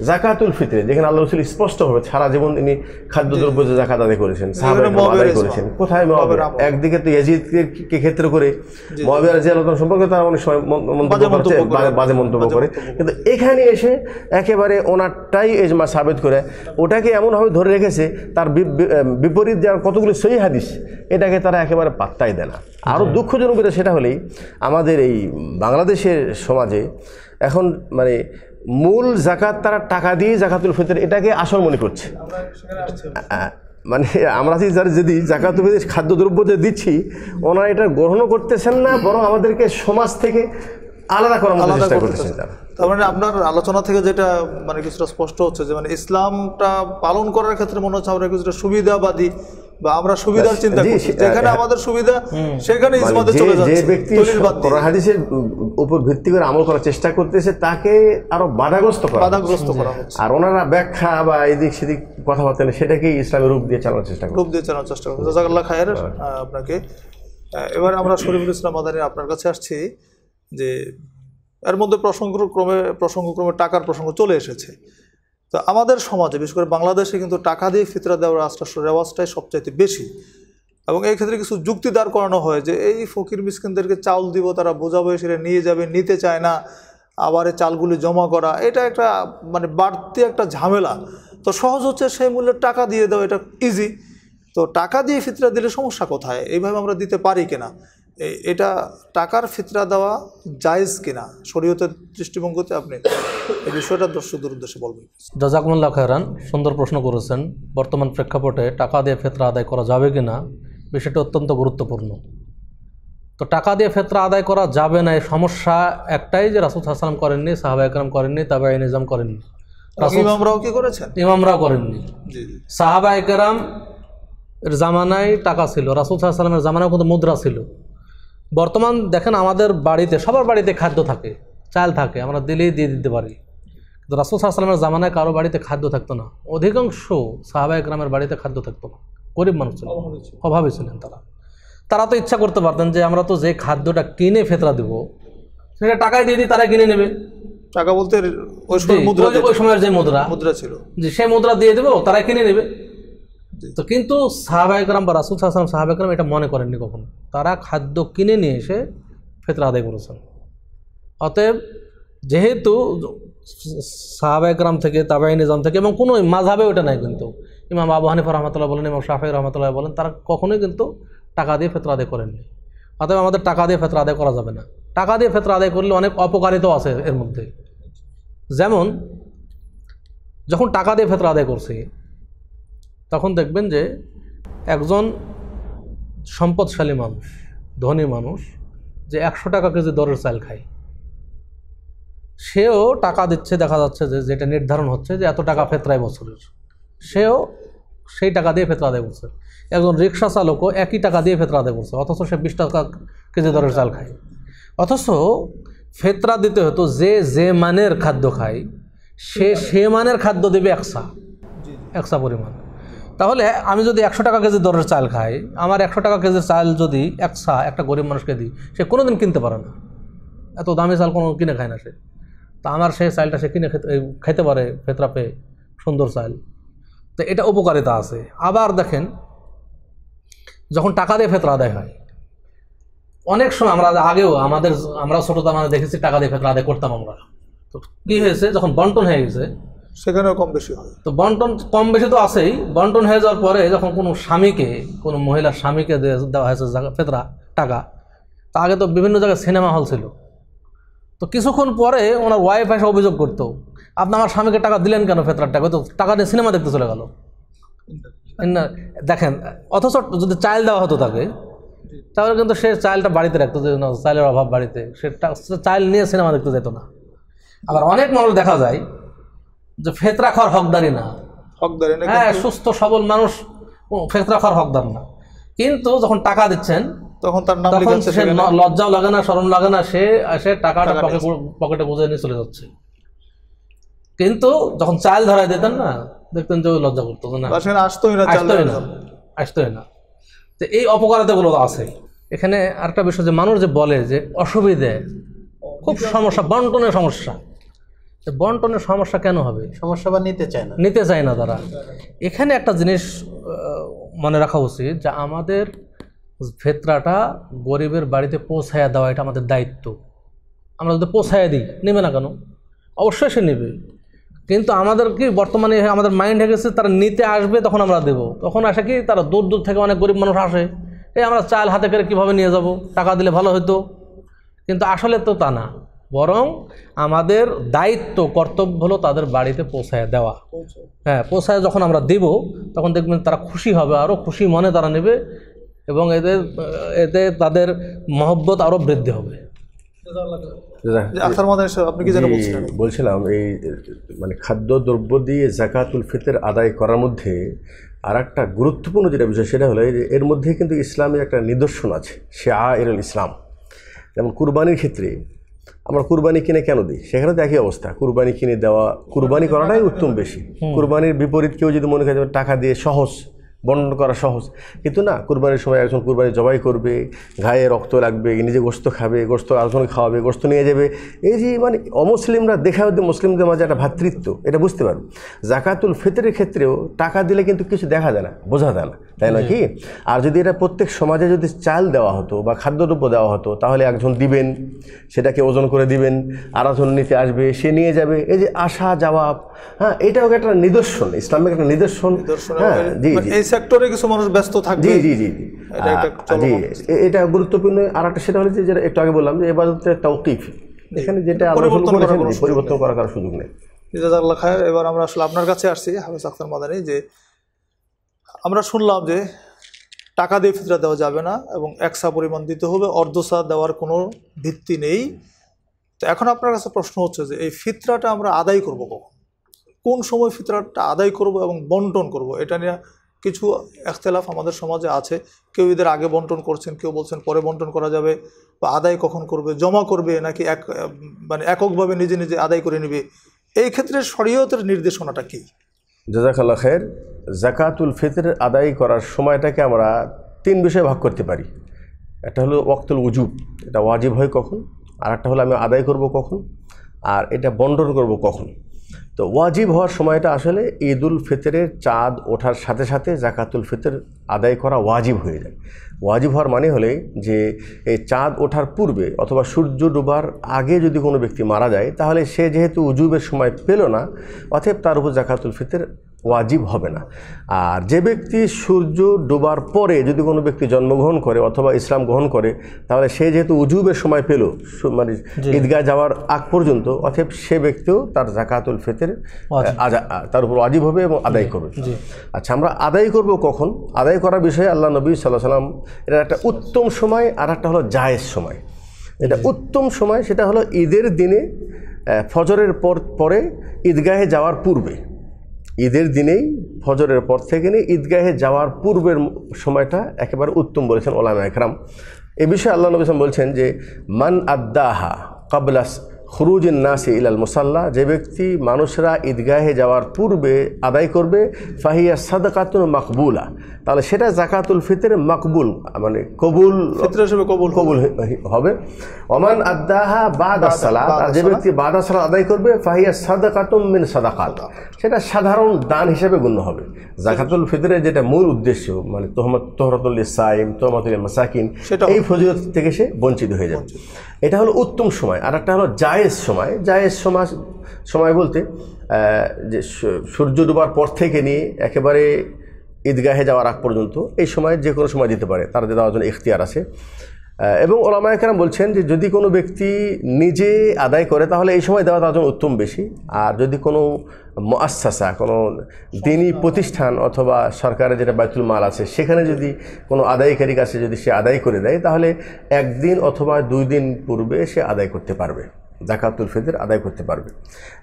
[SPEAKER 1] জাকাতুল ফিতরে যেখানে আল্লাহ রসুল স্পষ্টভাবে সারা জীবন তিনি খাদ্যদ্রব্য যে জাকাত আদায় করেছেন আদায় করেছেন কোথায় একদিকে তো ইয়াজিদকে ক্ষেত্র করে যে জিয়ালতন সম্পর্কে তারা অনেক সময় মন্তব্য করছে বাজে মন্তব্য করে কিন্তু এখানে এসে একেবারে ওনারটাই এজমা সাবেত করে ওটাকে এমনভাবে ধরে রেখেছে তার বিপরীত যে কতগুলি সই হাদিস এটাকে তারা একেবারে পাত্তাই দেয় না আরও দুঃখজনক সেটা হলেই আমাদের এই বাংলাদেশের সমাজে এখন মানে মূল জাকাত তারা টাকা দিয়ে জাকাতুল ফিতর এটাকে আসল মনে করছে মানে আমরা যার যদি জাকাতুল ফিতর খাদ্যদ্রব্য যে দিচ্ছি ওনারা এটা গ্রহণও করতেছেন না বরং আমাদেরকে সমাজ থেকে আলাদা করার চেষ্টা করতেছেন
[SPEAKER 4] তার মানে আপনার আলোচনা থেকে যেটা মানে কিছুটা স্পষ্ট হচ্ছে যে মানে ইসলামটা পালন করার ক্ষেত্রে মনে হচ্ছে আমরা কিছুটা সুবিধাবাদী বা আমরা হ্যাঁ। সুবিধা মানে
[SPEAKER 1] তাকে আরো আর ওনারা ব্যাখ্যা বা এদিক সেদিক কথাবার্তা ইসলামের রূপ দিয়ে চেষ্টা রূপ
[SPEAKER 4] দিয়ে চালানোর চেষ্টা করছে হ্যাঁ। আপনাকে এবার আমরা শরীফুল ইসলাম আদানি আপনার কাছে আসছি যে এর মধ্যে প্রসঙ্গ ক্রমে টাকার প্রসঙ্গ চলে এসেছে তো আমাদের সমাজে বিশেষ করে বাংলাদেশে কিন্তু টাকা দিয়ে ফিতরা দেওয়ার আশ্বাস রেওয়াজটাই সবচাইতে বেশি এবং এই ক্ষেত্রে কিছু যুক্তি দাঁড় করানো হয় যে এই ফকির মিসকিনদেরকে চাউল দিব তারা বোঝাবো সেটা নিয়ে যাবে নিতে চায় না আবার এই চালগুলি জমা করা এটা একটা মানে বাড়তি একটা ঝামেলা তো সহজ হচ্ছে সেই মূল্যে টাকা দিয়ে দেওয়া এটা ইজি তো টাকা দিয়ে ফিতরা দিলে সমস্যা কোথায় এইভাবে আমরা দিতে পারি কিনা এটা টাকার ফিতরা দেওয়া জায়েজ কিনা শরীয়তের দৃষ্টিভঙ্গিতে আপনি এই বিষয়টা দর্শকদের উদ্দেশ্যে বলবেন
[SPEAKER 2] জাজাকুমুল্লাহ খায়রান সুন্দর প্রশ্ন করেছেন বর্তমান প্রেক্ষাপটে টাকা দিয়ে ফেতরা আদায় করা যাবে কি না বিষয়টি অত্যন্ত গুরুত্বপূর্ণ তো টাকা দিয়ে ফেতরা আদায় করা যাবে না এই সমস্যা একটাই যে রাসুল হাসলাম করেননি সাহাবা একরাম করেননি তাবা নিজাম করেননি
[SPEAKER 4] ইমামরাও কি করেছেন
[SPEAKER 2] ইমামরাও করেননি সাহাবা একরাম এর জামানায় টাকা ছিল রাসুল সাহাশালামের জামানায় কিন্তু মুদ্রা ছিল বর্তমান দেখেন আমাদের বাড়িতে সবার বাড়িতে খাদ্য থাকে চাল থাকে আমরা দিলেই দিয়ে দিতে পারি কিন্তু রাসুল সাহসালামের জামানায় কারো বাড়িতে খাদ্য থাকতো না অধিকাংশ সাহাবায় গ্রামের বাড়িতে খাদ্য থাকতো না গরিব মানুষ ছিল অভাবে ছিলেন তারা তারা তো ইচ্ছা করতে পারতেন যে আমরা তো যে খাদ্যটা কিনে ফেতরা দেবো সেটা টাকায় দিয়ে দিই তারা কিনে নেবে টাকা বলতে ওই সময়ের যে মুদ্রা মুদ্রা ছিল যে সে মুদ্রা দিয়ে দেবো তারা কিনে নেবে তো কিন্তু সাহাবাহাম বা রাসুল সাহসালাম সাহাবাহাম এটা মনে করেননি কখনো তারা খাদ্য কিনে নিয়ে এসে ফেতরা আদায় করেছেন অতএব যেহেতু সাহাবাহাম থেকে তাবাই নিজাম থেকে এবং কোনো মাঝাবে ওটা নাই কিন্তু ইমাম আবু হানিফ রহমতুল্লাহ বলেন ইমাম শাহি রহমতুল্লাহ বলেন তারা কখনোই কিন্তু টাকা দিয়ে ফেতরা আদায় করেননি অতএব আমাদের টাকা দিয়ে ফেতরা আদায় করা যাবে না টাকা দিয়ে ফেতরা আদায় করলে অনেক অপকারিত আছে এর মধ্যে যেমন যখন টাকা দিয়ে ফেতরা আদায় করছি তখন দেখবেন যে একজন সম্পদশালী মানুষ ধনী মানুষ যে একশো টাকা কেজি দরের চাল খায় সেও টাকা দিচ্ছে দেখা যাচ্ছে যে যেটা নির্ধারণ হচ্ছে যে এত টাকা ফেতরায় বছরের সেও সেই টাকা দিয়ে ফেতরা দেয় বলছে একজন রিক্সা চালকও একই টাকা দিয়ে ফেতরা দেয় বলছে অথচ সে বিশ টাকা কেজি দরের চাল খায় অথচ ফেতরা দিতে হতো যে যে মানের খাদ্য খায় সে সে মানের খাদ্য দেবে একসা একসা পরিমাণ তাহলে আমি যদি একশো টাকা কেজি দরের চাল খাই আমার একশো টাকা কেজির চাল যদি একশা একটা গরিব মানুষকে দিই সে কোনো দিন কিনতে পারে না এত দামি চাল কোনো কিনে খায় না সে তা আমার সেই চালটা সে কিনে খেতে খেতে পারে ফেতরা পেয়ে সুন্দর চাল তো এটা উপকারিতা আছে আবার দেখেন যখন টাকা দিয়ে ফেতরা আদায় হয় অনেক সময় আমরা আগেও আমাদের আমরা ছোটো আমাদের দেখেছি টাকা দিয়ে ফেতরা আদায় করতাম আমরা তো কী হয়েছে যখন বন্টন হয়ে গেছে সেখানেও কম বেশি হয় তো বন্টন কম বেশি তো আছেই বন্টন হয়ে যাওয়ার পরে যখন কোনো স্বামীকে কোনো মহিলার স্বামীকে দেওয়া হয়েছে ফেতরা টাকা তা আগে তো বিভিন্ন জায়গায় সিনেমা হল ছিল তো কিছুক্ষণ পরে ওনার ওয়াইফ এসে অভিযোগ করতো আপনি আমার স্বামীকে টাকা দিলেন কেন ফেতরার টাকা তো টাকা নিয়ে সিনেমা দেখতে চলে গেল না দেখেন অথচ যদি চাইল দেওয়া হতো তাকে তাহলে কিন্তু সে চাইলটা বাড়িতে রাখতো যে চাইলের অভাব বাড়িতে সে চাইল নিয়ে সিনেমা দেখতে যেত না আবার অনেক মানুষ দেখা যায় যে ফেতরা খর হকদারি না
[SPEAKER 4] হকদারি না হ্যাঁ
[SPEAKER 2] সুস্থ সবল মানুষ ফেতরা খর হকদার না কিন্তু যখন টাকা দিচ্ছেন তখন তার নাম সে লজ্জাও লাগে না শরম লাগে না সে সে টাকাটা পকেটে বুঝে নিয়ে চলে যাচ্ছে কিন্তু যখন চাল ধরায় দিতেন না দেখতেন যে লজ্জা করতো না আসতোই না আসতোই না আসতোই না তো এই অপকারিতাগুলো আছে এখানে আরেকটা বিষয় যে মানুষ যে বলে যে অসুবিধে খুব সমস্যা বন্টনের সমস্যা বন্টনের সমস্যা কেন হবে সমস্যা বা নিতে চায় না নিতে চায় না তারা এখানে একটা জিনিস মনে রাখা উচিত যে আমাদের ভেতরাটা গরিবের বাড়িতে পৌঁছায়া দেওয়া এটা আমাদের দায়িত্ব আমরা যদি পৌঁছায়া দিই নেবে না কেন অবশ্যই সে নেবে কিন্তু আমাদের কি বর্তমানে আমাদের মাইন্ড হয়ে গেছে তারা নিতে আসবে তখন আমরা দেব তখন আসে কি তারা দূর দূর থেকে অনেক গরিব মানুষ আসে এই আমরা চাল হাতে করে কীভাবে নিয়ে যাব টাকা দিলে ভালো হতো কিন্তু আসলে তো তা না বরং আমাদের দায়িত্ব কর্তব্য হলো তাদের বাড়িতে পৌঁছায় দেওয়া হ্যাঁ পৌঁছায় যখন আমরা দেব তখন দেখবেন তারা খুশি হবে আরও খুশি মনে তারা নেবে এবং এদের এতে তাদের মহব্বত আরও বৃদ্ধি হবে
[SPEAKER 1] বলছিলাম এই মানে খাদ্য দ্রব্য দিয়ে জাকাতুল ফিতের আদায় করার মধ্যে আর একটা গুরুত্বপূর্ণ যেটা বিষয় সেটা হলো এর মধ্যে কিন্তু ইসলামের একটা নিদর্শন আছে সে আ এর ইসলাম যেমন কুরবানির ক্ষেত্রে আমরা কুরবানি কিনে কেন দিই সেখানে তো একই অবস্থা কুরবানি কিনে দেওয়া কুরবানি করাটাই উত্তম বেশি কুরবানির বিপরীত কেউ যদি মনে করে টাকা দিয়ে সহজ বর্ণন করা সহজ কিন্তু না কুরবানির সময় একজন কুরবানি জবাই করবে গায়ে রক্ত লাগবে নিজে গোস্ত খাবে গোস্ত আলোচনা খাওয়াবে গোস্ত নিয়ে যাবে এই যে মানে অমুসলিমরা দেখা হতে মুসলিমদের মাঝে একটা ভাতৃত্ব এটা বুঝতে পারবে জাকাতুল ফিতরের ক্ষেত্রেও টাকা দিলে কিন্তু কিছু দেখা যায় না বোঝা যায় না তাই না কি আর যদি এটা প্রত্যেক সমাজে যদি চাল দেওয়া হতো বা খাদ্যদ্রব্য দেওয়া হতো তাহলে একজন দিবেন সেটাকে ওজন করে দিবেন আরাজন নিতে আসবে সে নিয়ে যাবে এই যে আসা যাওয়া হ্যাঁ এটাও একটা নিদর্শন ইসলামের একটা নিদর্শন হ্যাঁ মানে জি এই
[SPEAKER 4] সেক্টরে কিছু মানুষ ব্যস্ত থাকে জি জি জি জি
[SPEAKER 1] এটা গুরুত্বপূর্ণ আর একটা সেটা হলে যে যেটা একটু আগে বললাম যে এবাদতের তৌকিফ এখানে যেটা পরিবর্তন করার সুযোগ নেই
[SPEAKER 4] এবার আমরা আসলে আপনার কাছে আসছি হাফিজ আক্তার মাদানি যে আমরা শুনলাম যে টাকা দিয়ে ফিতরা দেওয়া যাবে না এবং একসা পরিমাণ দিতে হবে অর্ধসা দেওয়ার কোনো ভিত্তি নেই তো এখন আপনার কাছে প্রশ্ন হচ্ছে যে এই ফিতরাটা আমরা আদায় করব কখন কোন সময় ফিতরাটা আদায় করব এবং বন্টন করব এটা নিয়ে কিছু একতলাফ আমাদের সমাজে আছে কেউ এদের আগে বন্টন করছেন কেউ বলছেন পরে বন্টন করা যাবে বা আদায় কখন করবে জমা করবে নাকি এক মানে এককভাবে নিজে নিজে আদায় করে নেবে এই ক্ষেত্রে শরীয়তের নির্দেশনাটা কী
[SPEAKER 1] জজাকাল্লা খের জাকাতুল ফিতর আদায় করার সময়টাকে আমরা তিন বিষয়ে ভাগ করতে পারি একটা হলো ওয়াক্তুল উজুব এটা ওয়াজিব হয় কখন আর একটা হলো আমি আদায় করব কখন আর এটা বন্টন করব কখন তো ওয়াজিব হওয়ার সময়টা আসলে ঈদ উল ফিতরের চাঁদ ওঠার সাথে সাথে জাকাতুল ফিতর আদায় করা ওয়াজিব হয়ে যায় ওয়াজিব হওয়ার মানে হলে যে এই চাঁদ ওঠার পূর্বে অথবা সূর্য ডোবার আগে যদি কোনো ব্যক্তি মারা যায় তাহলে সে যেহেতু উজুবের সময় পেল না অথব তার উপর জাকাতুল ফিতর ওয়াজিব হবে না আর যে ব্যক্তি সূর্য ডোবার পরে যদি কোনো ব্যক্তি জন্মগ্রহণ করে অথবা ইসলাম গ্রহণ করে তাহলে সে যেহেতু উজুবের সময় পেল মানে ঈদগাহ যাওয়ার আগ পর্যন্ত অথব সে ব্যক্তিও তার জাকাতুল ফেতের তার উপর ওয়াজিব হবে এবং আদায় করবে আচ্ছা আমরা আদায় করব কখন আদায় করার বিষয়ে আল্লাহ নবী সাল্লাহ সাল্লাম এটা একটা উত্তম সময় আর একটা হলো জায়েজ সময় এটা উত্তম সময় সেটা হলো ঈদের দিনে ফজরের পর পরে ঈদগাহে যাওয়ার পূর্বে ঈদের দিনেই ফজরের পর থেকে নিয়ে ঈদগাহে যাওয়ার পূর্বের সময়টা একেবারে উত্তম বলেছেন ওলামা একরাম এ বিষয়ে আল্লাহ নবী বলছেন যে মান আদাহা কাবলাস খরুজের নাসি ইলাল মুসাল্লা যে ব্যক্তি মানুষরা ঈদগাহে যাওয়ার পূর্বে আদায় করবে ফাহিয়া সাদাকাতুল মাকবুলা তাহলে সেটা জাকাতুল ফিতরে মাকবুল মানে কবুল হিসেবে কবুল কবুল হবে অমান আদাহা বাদ আসালা আর যে ব্যক্তি বাদ আসালা আদায় করবে ফাহিয়া সাদাকাতুম মিন সাদাকাত সেটা সাধারণ দান হিসেবে গণ্য হবে জাকাতুল ফিতরে যেটা মূল উদ্দেশ্য মানে তোহমত তোহরতুল সাইম তোহমতুল মাসাকিম এই ফজিলত থেকে সে বঞ্চিত হয়ে যাবে এটা হলো উত্তম সময় আর একটা হলো জায়েজ সময় জায়েজ সময় সময় বলতে যে সূর্য ডুবার পর থেকে নিয়ে একেবারে ঈদগাহে যাওয়ার আগ পর্যন্ত এই সময় যে কোনো সময় দিতে পারে তারা দেওয়ার জন্য এখতিয়ার আছে এবং ওলামা এখানে বলছেন যে যদি কোনো ব্যক্তি নিজে আদায় করে তাহলে এই সময় দেওয়া তার উত্তম বেশি আর যদি কোনো আশ্বাসা কোনো দিনই প্রতিষ্ঠান অথবা সরকারের যেটা বাইতুল মাল আছে সেখানে যদি কোনো আদায়কারী কাছে যদি সে আদায় করে দেয় তাহলে একদিন অথবা দুই দিন পূর্বে সে আদায় করতে পারবে জাকাতুল ফিতর আদায় করতে পারবে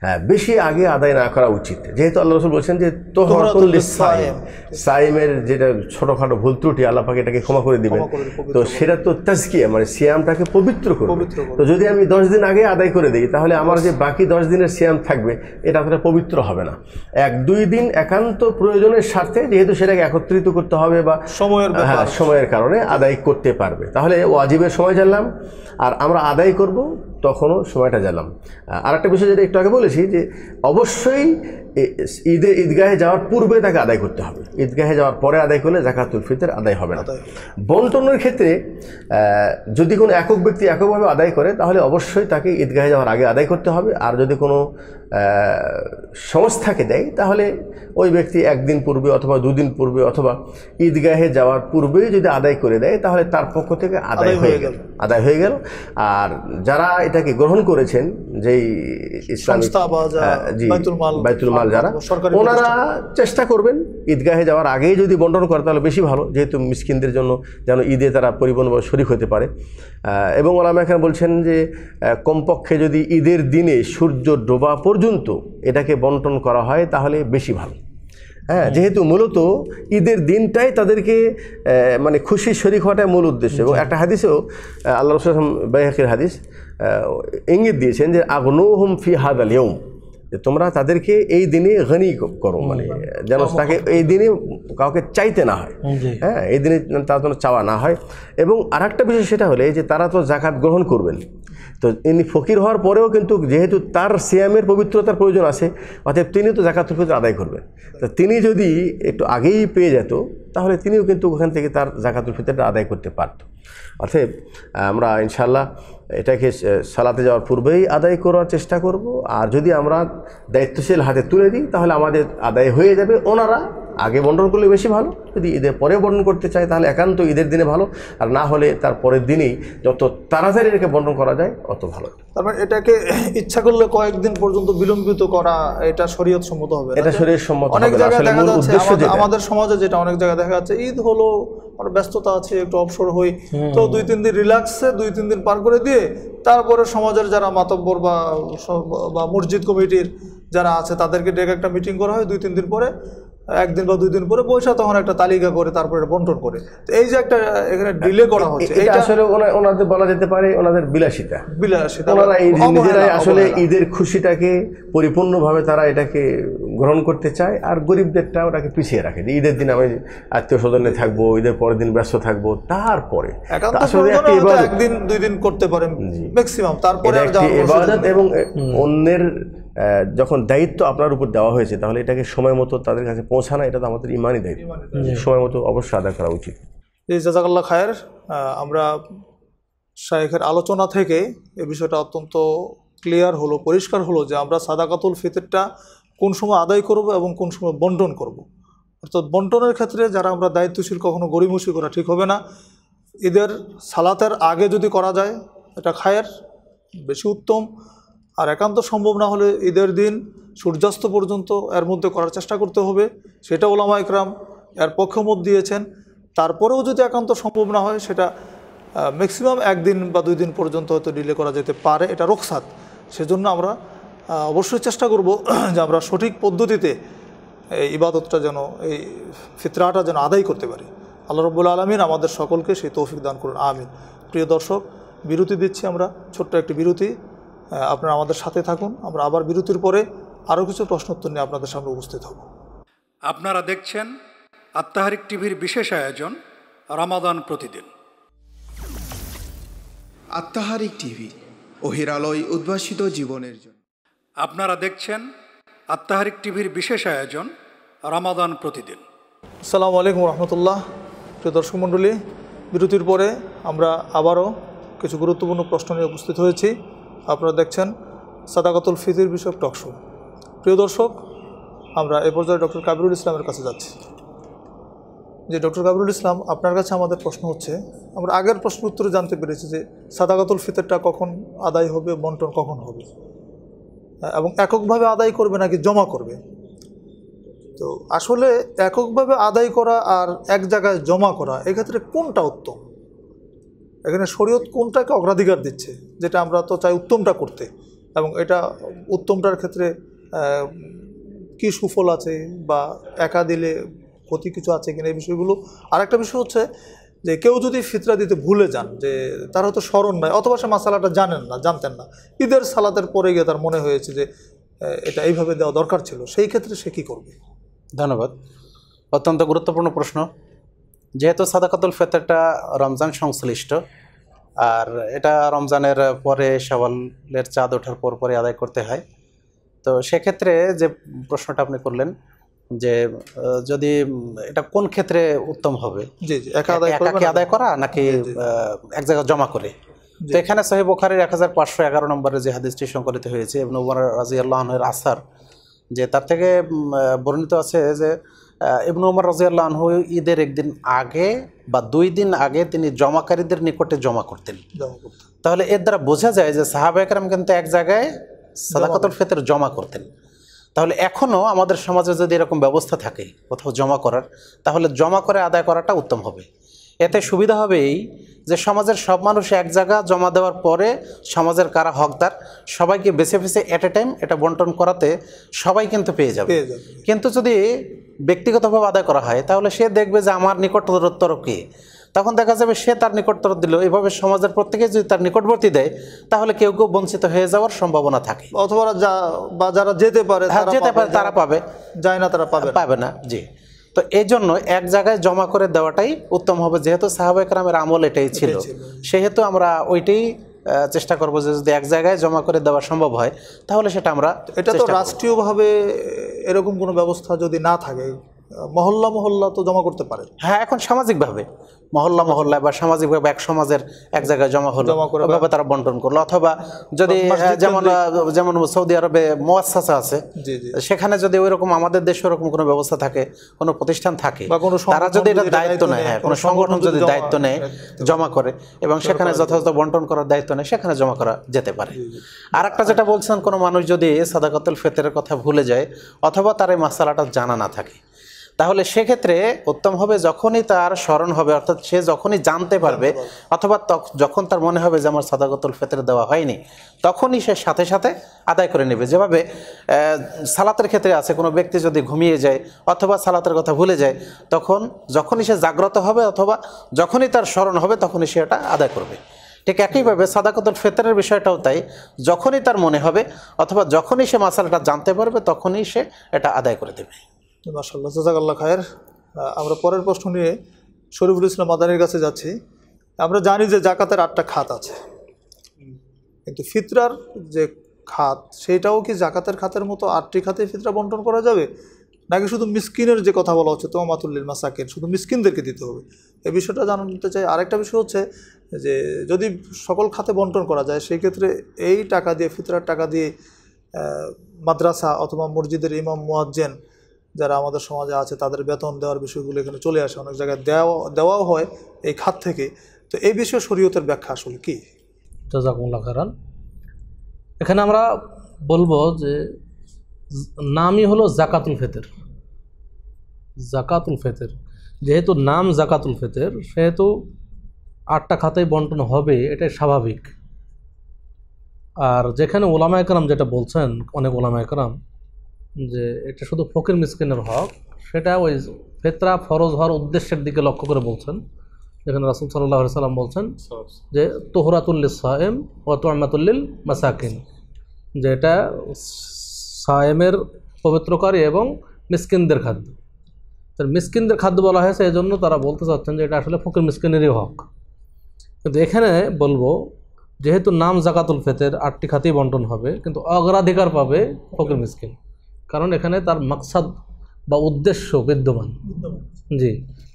[SPEAKER 1] হ্যাঁ, বেশি আগে আদায় না করা উচিত যেহেতু আল্লাহ রসুল বলছেন যে তোহরতুল সাইম সাইমের যেটা ছোটোখাটো ভুল ত্রুটি আল্লাহ এটাকে ক্ষমা করে দিবেন তো সেটা তো তাজকিয়ে মানে সিয়ামটাকে পবিত্র করবে তো যদি আমি দশ দিন আগে আদায় করে দিই তাহলে আমার যে বাকি দশ দিনের সিয়াম থাকবে এটা আসলে পবিত্র হবে না এক দুই দিন একান্ত প্রয়োজনের স্বার্থে যেহেতু সেটাকে একত্রিত করতে হবে বা সময়ের হ্যাঁ সময়ের কারণে আদায় করতে পারবে তাহলে ওয়াজিবের সময় জানলাম আর আমরা আদায় করব তখনও সময়টা জানলাম আর একটা বিষয় যেটা একটু আগে বলেছি যে অবশ্যই ঈদে ঈদগাহে যাওয়ার পূর্বে তাকে আদায় করতে হবে ঈদগাহে যাওয়ার পরে আদায় করলে জাকাতুল ফিতর আদায় হবে না বন্টনের ক্ষেত্রে যদি কোনো একক ব্যক্তি এককভাবে আদায় করে তাহলে অবশ্যই তাকে ঈদগাহে যাওয়ার আগে আদায় করতে হবে আর যদি কোনো সংস্থাকে দেয় তাহলে ওই ব্যক্তি একদিন পূর্বে অথবা দুদিন পূর্বে অথবা ঈদগাহে যাওয়ার পূর্বেই যদি আদায় করে দেয় তাহলে তার পক্ষ থেকে আদায় হয়ে গেল আদায় হয়ে গেল আর যারা এটাকে গ্রহণ করেছেন যেই ইসলামিক বাইতুল মাল যারা ওনারা চেষ্টা করবেন ঈদগাহে যাওয়ার আগেই যদি বন্টন করে তাহলে বেশি ভালো যেহেতু মিসকিনদের জন্য যেন ঈদে তারা পরিবহন বা শরিক হতে পারে এবং ওলামা এখানে বলছেন যে কমপক্ষে যদি ঈদের দিনে সূর্য ডোবা পর্যন্ত এটাকে বন্টন করা হয় তাহলে বেশি ভালো হ্যাঁ যেহেতু মূলত ঈদের দিনটাই তাদেরকে মানে খুশি শরিক হওয়াটাই মূল উদ্দেশ্য এবং একটা হাদিসেও আল্লাহ রসুল বাইহাকের হাদিস ইঙ্গিত দিয়েছেন যে আগনো হুম ফি হাদ আলিয়ম যে তোমরা তাদেরকে এই দিনে ঘনি করো মানে যেন তাকে এই দিনে কাউকে চাইতে না হয় হ্যাঁ এই দিনে তার যেন চাওয়া না হয় এবং আর একটা বিষয় সেটা হলে যে তারা তো জাকাত গ্রহণ করবেন তো ইনি ফকির হওয়ার পরেও কিন্তু যেহেতু তার সিএমের পবিত্রতার প্রয়োজন আছে অর্থাৎ তিনি তো জাকাত ফিতর আদায় করবেন তো তিনি যদি একটু আগেই পেয়ে যেত তাহলে তিনিও কিন্তু ওখান থেকে তার জাকাতুল ফিতরটা আদায় করতে পারত অর্থাৎ আমরা ইনশাল্লাহ এটাকে সালাতে যাওয়ার পূর্বেই আদায় করার চেষ্টা করব আর যদি আমরা দায়িত্বশীল হাতে তুলে দিই তাহলে আমাদের আদায় হয়ে যাবে ওনারা আগে বন্টন করলে বেশি ভালো যদি ঈদের পরে বন্টন করতে চায় তাহলে একান্ত ঈদের দিনে ভালো আর না হলে তার পরের দিনেই যত তাড়াতাড়ি এটাকে বন্টন করা যায় অত ভালো
[SPEAKER 4] তারপর এটাকে ইচ্ছা করলে কয়েকদিন পর্যন্ত বিলম্বিত করা এটা শরীয়ত সম্মত হবে এটা শরীর সম্মত অনেক জায়গায় আমাদের সমাজে যেটা অনেক জায়গায় দেখা যাচ্ছে ঈদ হলো আমার ব্যস্ততা আছে একটু অবসর হই তো দুই তিন দিন রিল্যাক্সে দুই তিন দিন পার করে দিয়ে তারপরে সমাজের যারা মাতব্বর বা বা মসজিদ কমিটির যারা আছে তাদেরকে ডেকে একটা মিটিং করা হয় দুই তিন দিন পরে একদিন বা দুই দিন পরে পয়সা তখন একটা তালিকা করে তারপরে বন্টন করে তো এই যে একটা এখানে ডিলে করা হচ্ছে এটা আসলে
[SPEAKER 1] ওনাদের বলা যেতে পারে ওনাদের বিলাসিতা বিলাসিতা ওনারা নিজেরাই আসলে ঈদের খুশিটাকে পরিপূর্ণভাবে তারা এটাকে গ্রহণ করতে চায় আর গরিবদেরটা ওটাকে পিছিয়ে রাখে যে ঈদের দিন আমি আত্মীয় স্বজনে থাকবো ঈদের পরের দিন ব্যস্ত থাকবো তারপরে একদিন দুই দিন করতে পারেন
[SPEAKER 4] ম্যাক্সিমাম তারপরে এবং
[SPEAKER 1] অন্যের যখন দায়িত্ব আপনার উপর দেওয়া হয়েছে তাহলে এটাকে সময় মতো তাদের কাছে পৌঁছানো এটা তো আমাদের ইমানই দায়িত্ব সময় মতো অবশ্যই আদায় করা উচিত
[SPEAKER 4] জাজাকাল্লা খায়ের আমরা শায়েখের আলোচনা থেকে এ বিষয়টা অত্যন্ত ক্লিয়ার হলো পরিষ্কার হলো যে আমরা সাদাকাতুল ফিতরটা কোন সময় আদায় করব এবং কোন সময় বন্টন করব। অর্থাৎ বন্টনের ক্ষেত্রে যারা আমরা দায়িত্বশীল কখনো গরিমসি করা ঠিক হবে না ঈদের সালাতের আগে যদি করা যায় এটা খায়ের বেশি উত্তম আর একান্ত সম্ভব না হলে ঈদের দিন সূর্যাস্ত পর্যন্ত এর মধ্যে করার চেষ্টা করতে হবে সেটা ওলামা একরাম এর মত দিয়েছেন তারপরেও যদি একান্ত সম্ভব না হয় সেটা ম্যাক্সিমাম একদিন বা দুই দিন পর্যন্ত হয়তো ডিলে করা যেতে পারে এটা রোকসাত সেজন্য আমরা অবশ্যই চেষ্টা করব যে আমরা সঠিক পদ্ধতিতে এই ইবাদতটা যেন এই ফিতরাটা যেন আদায় করতে পারি আল্লাহ রব্বুল আলমিন আমাদের সকলকে সেই তৌফিক দান করুন আমিন প্রিয় দর্শক বিরতি দিচ্ছি আমরা ছোট্ট একটি বিরতি আপনারা আমাদের সাথে থাকুন আমরা আবার বিরতির পরে আরও কিছু উত্তর নিয়ে আপনাদের সামনে উপস্থিত হব আপনারা দেখছেন আত্মাহারিক টিভির বিশেষ আয়োজন রামাদান প্রতিদিন আত্মাহারিক টিভি অহিরালয় উদ্ভাসিত জীবনের জন্য আপনারা দেখছেন আত্মাহারিক টিভির বিশেষ আয়োজন রামাদান প্রতিদিন আসসালামু আলাইকুম রহমতুল্লাহ প্রিয় দর্শক মণ্ডলী বিরতির পরে আমরা আবারও কিছু গুরুত্বপূর্ণ প্রশ্ন নিয়ে উপস্থিত হয়েছি আপনারা দেখছেন সাদাকাতুল ফিতির বিষয়ক টকশো প্রিয় দর্শক আমরা এ পর্যায়ে ডক্টর কাবিরুল ইসলামের কাছে যাচ্ছি যে ডক্টর কাবিরুল ইসলাম আপনার কাছে আমাদের প্রশ্ন হচ্ছে আমরা আগের প্রশ্ন উত্তরে জানতে পেরেছি যে সাদাকাতুল ফিতেরটা কখন আদায় হবে বন্টন কখন হবে এবং এককভাবে আদায় করবে নাকি জমা করবে তো আসলে এককভাবে আদায় করা আর এক জায়গায় জমা করা এক্ষেত্রে কোনটা উত্তম এখানে শরীয়ত কোনটাকে অগ্রাধিকার দিচ্ছে যেটা আমরা তো চাই উত্তমটা করতে এবং এটা উত্তমটার ক্ষেত্রে কি সুফল আছে বা একা দিলে ক্ষতি কিছু আছে কিনা এই বিষয়গুলো আর একটা বিষয় হচ্ছে যে কেউ যদি ফিতরা দিতে ভুলে যান যে তার হয়তো স্মরণ নাই অথবা সে মাসালাটা জানেন না জানতেন না ঈদের সালাতের পরে গিয়ে তার মনে হয়েছে যে
[SPEAKER 3] এটা এইভাবে দেওয়া দরকার ছিল সেই ক্ষেত্রে সে কী করবে ধন্যবাদ অত্যন্ত গুরুত্বপূর্ণ প্রশ্ন যেহেতু সাদাকাতুল ফেতরটা রমজান সংশ্লিষ্ট আর এটা রমজানের পরে সওয়ালের চাঁদ ওঠার পর পরে আদায় করতে হয় তো সেক্ষেত্রে যে প্রশ্নটা আপনি করলেন যে যদি এটা কোন ক্ষেত্রে উত্তম হবে আদায় করা নাকি এক জায়গায় জমা করে তো এখানে সাহেব বোখারের এক হাজার পাঁচশো এগারো নম্বরের যে হাদিসটি সংকলিত হয়েছে এবং উমর রাজিয়াল্লাহনের আসার যে তার থেকে বর্ণিত আছে যে ইবনু উমর রাজিয়াল্লাহ ঈদের একদিন আগে বা দুই দিন আগে তিনি জমাকারীদের নিকটে জমা করতেন তাহলে এর দ্বারা বোঝা যায় যে সাহাবাহাম কিন্তু এক জায়গায় সাদাকাতুল ফেতের জমা করতেন তাহলে এখনও আমাদের সমাজে যদি এরকম ব্যবস্থা থাকে কোথাও জমা করার তাহলে জমা করে আদায় করাটা উত্তম হবে এতে সুবিধা হবে এই যে সমাজের সব মানুষ এক জায়গা জমা দেওয়ার পরে সমাজের কারা হকদার সবাইকে বেছে বেছে অ্যাট এ টাইম এটা বন্টন করাতে সবাই কিন্তু পেয়ে যাবে কিন্তু যদি ব্যক্তিগতভাবে আদায় করা হয় তাহলে সে দেখবে যে আমার নিকটতর কে তখন দেখা যাবে সে তার নিকটতর দিল এভাবে সমাজের প্রত্যেকে যদি তার নিকটবর্তী দেয় তাহলে কেউ কেউ বঞ্চিত হয়ে যাওয়ার সম্ভাবনা থাকে অথবা যা বা যারা যেতে পারে হ্যাঁ, যেতে পারে তারা পাবে যায় না তারা পাবে পাবে না জি তো এই জন্য এক জায়গায় জমা করে দেওয়াটাই উত্তম হবে যেহেতু সাহাবাইকরামের আমল এটাই ছিল সেহেতু আমরা ওইটাই চেষ্টা করব যে যদি এক জায়গায় জমা করে দেওয়া সম্ভব হয় তাহলে সেটা আমরা এটা তো
[SPEAKER 4] রাষ্ট্রীয়ভাবে এরকম কোনো ব্যবস্থা যদি না থাকে মহল্লা মহল্লা তো জমা
[SPEAKER 3] করতে পারে হ্যাঁ এখন সামাজিকভাবে মহল্লা মহল্লা বা সামাজিকভাবে এক সমাজের এক জায়গায় জমা হলো ওভাবে তারা বন্টন করলো অথবা যদি হ্যাঁ, যেমন যেমন সৌদি আরবে মোয়াসাসা আছে সেখানে যদি ওই রকম আমাদের দেশে ওরকম কোনো ব্যবস্থা থাকে কোনো প্রতিষ্ঠান থাকে তারা যদি এটা দায়িত্ব নেয় হ্যাঁ কোনো সংগঠন যদি দায়িত্ব নেয় জমা করে এবং সেখানে যথাযথ বন্টন করার দায়িত্ব নেয় সেখানে জমা করা যেতে পারে আর একটা যেটা বলছেন কোনো মানুষ যদি সাদাকাতুল ফেতের কথা ভুলে যায় অথবা তার এই মাসালাটা জানা না থাকে তাহলে সেক্ষেত্রে উত্তম হবে যখনই তার স্মরণ হবে অর্থাৎ সে যখনই জানতে পারবে অথবা যখন তার মনে হবে যে আমার সাদাগতুল ফেতরে দেওয়া হয়নি তখনই সে সাথে সাথে আদায় করে নেবে যেভাবে সালাতের ক্ষেত্রে আছে কোনো ব্যক্তি যদি ঘুমিয়ে যায় অথবা সালাতের কথা ভুলে যায় তখন যখনই সে জাগ্রত হবে অথবা যখনই তার স্মরণ হবে তখনই সে এটা আদায় করবে ঠিক একইভাবে সাদাকতুল ফেতরের বিষয়টাও তাই যখনই তার মনে হবে অথবা যখনই সে মাসালটা জানতে পারবে তখনই সে এটা আদায় করে দেবে
[SPEAKER 4] মাসাল্লাহ জাজাকাল্লা খায়ের আমরা পরের প্রশ্ন নিয়ে শরীফুল ইসলাম মাদানির কাছে যাচ্ছি আমরা জানি যে জাকাতের আটটা খাত আছে কিন্তু ফিতরার যে খাত সেটাও কি জাকাতের খাতের মতো আটটি খাতে ফিতরা বন্টন করা যাবে নাকি শুধু মিসকিনের যে কথা বলা হচ্ছে তোমাতুল্লিল মাসাকিন শুধু মিসকিনদেরকে দিতে হবে এই বিষয়টা জানতে চাই আরেকটা বিষয় হচ্ছে যে যদি সকল খাতে বন্টন করা যায় সেই ক্ষেত্রে এই টাকা দিয়ে ফিতরার টাকা দিয়ে মাদ্রাসা অথবা মসজিদের ইমাম মুয়াজ্জেন যারা আমাদের সমাজে আছে তাদের বেতন দেওয়ার বিষয়গুলো এখানে চলে আসে অনেক জায়গায় দেওয়া দেওয়াও হয় এই খাত থেকে তো এই বিষয়ে শরীয়তের ব্যাখ্যা আসলে কী
[SPEAKER 2] জাজাকুল্লা খারান এখানে আমরা বলবো যে নামই হলো জাকাতুল ফেতের জাকাতুল ফেতের যেহেতু নাম জাকাতুল ফেতের সেহেতু আটটা খাতায় বন্টন হবে এটাই স্বাভাবিক আর যেখানে ওলামা একরাম যেটা বলছেন অনেক ওলামা একরাম যে এটা শুধু ফকির মিসকিনের হক সেটা ওই ফেতরা ফরজ হওয়ার উদ্দেশ্যের দিকে লক্ষ্য করে বলছেন যেখানে রাসুল সাল্লাহ সাল্লাম বলছেন যে তোহরাতুল্লিল সাহেম ও তোয়ামাতুল্লিল মাসাকিন যে এটা সায়েমের পবিত্রকারী এবং মিসকিনদের খাদ্য মিসকিনদের খাদ্য বলা হয়েছে এই জন্য তারা বলতে চাচ্ছেন যে এটা আসলে ফকির মিসকিনেরই হক কিন্তু এখানে বলবো যেহেতু নাম জাকাতুল ফেতের আটটি খাতেই বন্টন হবে কিন্তু অগ্রাধিকার পাবে ফকির মিসকিন কারণ এখানে তার মাকসাদ বা উদ্দেশ্য বিদ্যমান জি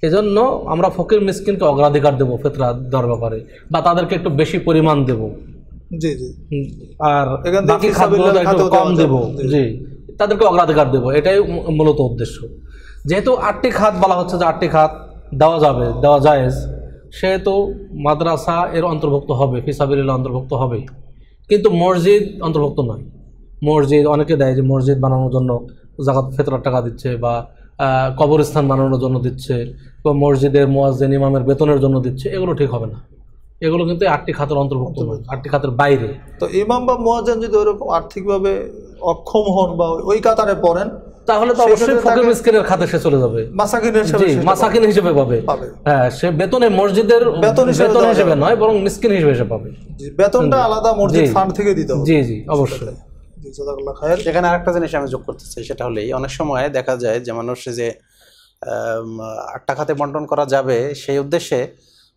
[SPEAKER 2] এজন্য আমরা ফকির মিসকিনকে অগ্রাধিকার দেবো ফেতরা দেওয়ার ব্যাপারে বা তাদেরকে একটু বেশি পরিমাণ দেব জি জি আর একটু কম দেব জি তাদেরকে অগ্রাধিকার দেব এটাই মূলত উদ্দেশ্য যেহেতু আটটি খাত বলা হচ্ছে যে আটটি খাত দেওয়া যাবে দেওয়া জায়েজ সেহেতু মাদ্রাসা এর অন্তর্ভুক্ত হবে ফিসাবিল্লা অন্তর্ভুক্ত হবে কিন্তু মসজিদ অন্তর্ভুক্ত নয় মসজিদ অনেকে দেয় যে মসজিদ বানানোর জন্য জাকাত ফেতরার টাকা দিচ্ছে বা কবরস্থান বানানোর জন্য দিচ্ছে বা মসজিদের মোয়াজেন ইমামের বেতনের জন্য দিচ্ছে এগুলো ঠিক হবে না এগুলো কিন্তু আটটি খাতের অন্তর্ভুক্ত নয় আটটি খাতের বাইরে
[SPEAKER 4] তো ইমাম বা মোয়াজেন যদি ওইরকম আর্থিকভাবে অক্ষম হন বা ওই কাতারে পড়েন তাহলে তো অবশ্যই ফকির
[SPEAKER 2] মিসকিনের খাতে সে চলে যাবে মাসাকিন হিসেবে পাবে হ্যাঁ সে বেতনে মসজিদের বেতন হিসেবে নয় বরং মিসকিন হিসেবে পাবে
[SPEAKER 3] বেতনটা আলাদা মসজিদ ফান্ড
[SPEAKER 4] থেকে দিতে জি জি অবশ্যই
[SPEAKER 3] জাজাকাল্লাহ খায়ের এখানে আরেকটা জিনিস আমি যোগ করতে চাই সেটা হলেই অনেক সময় দেখা যায় যে মানুষ যে আটটা খাতে বন্টন করা যাবে সেই উদ্দেশ্যে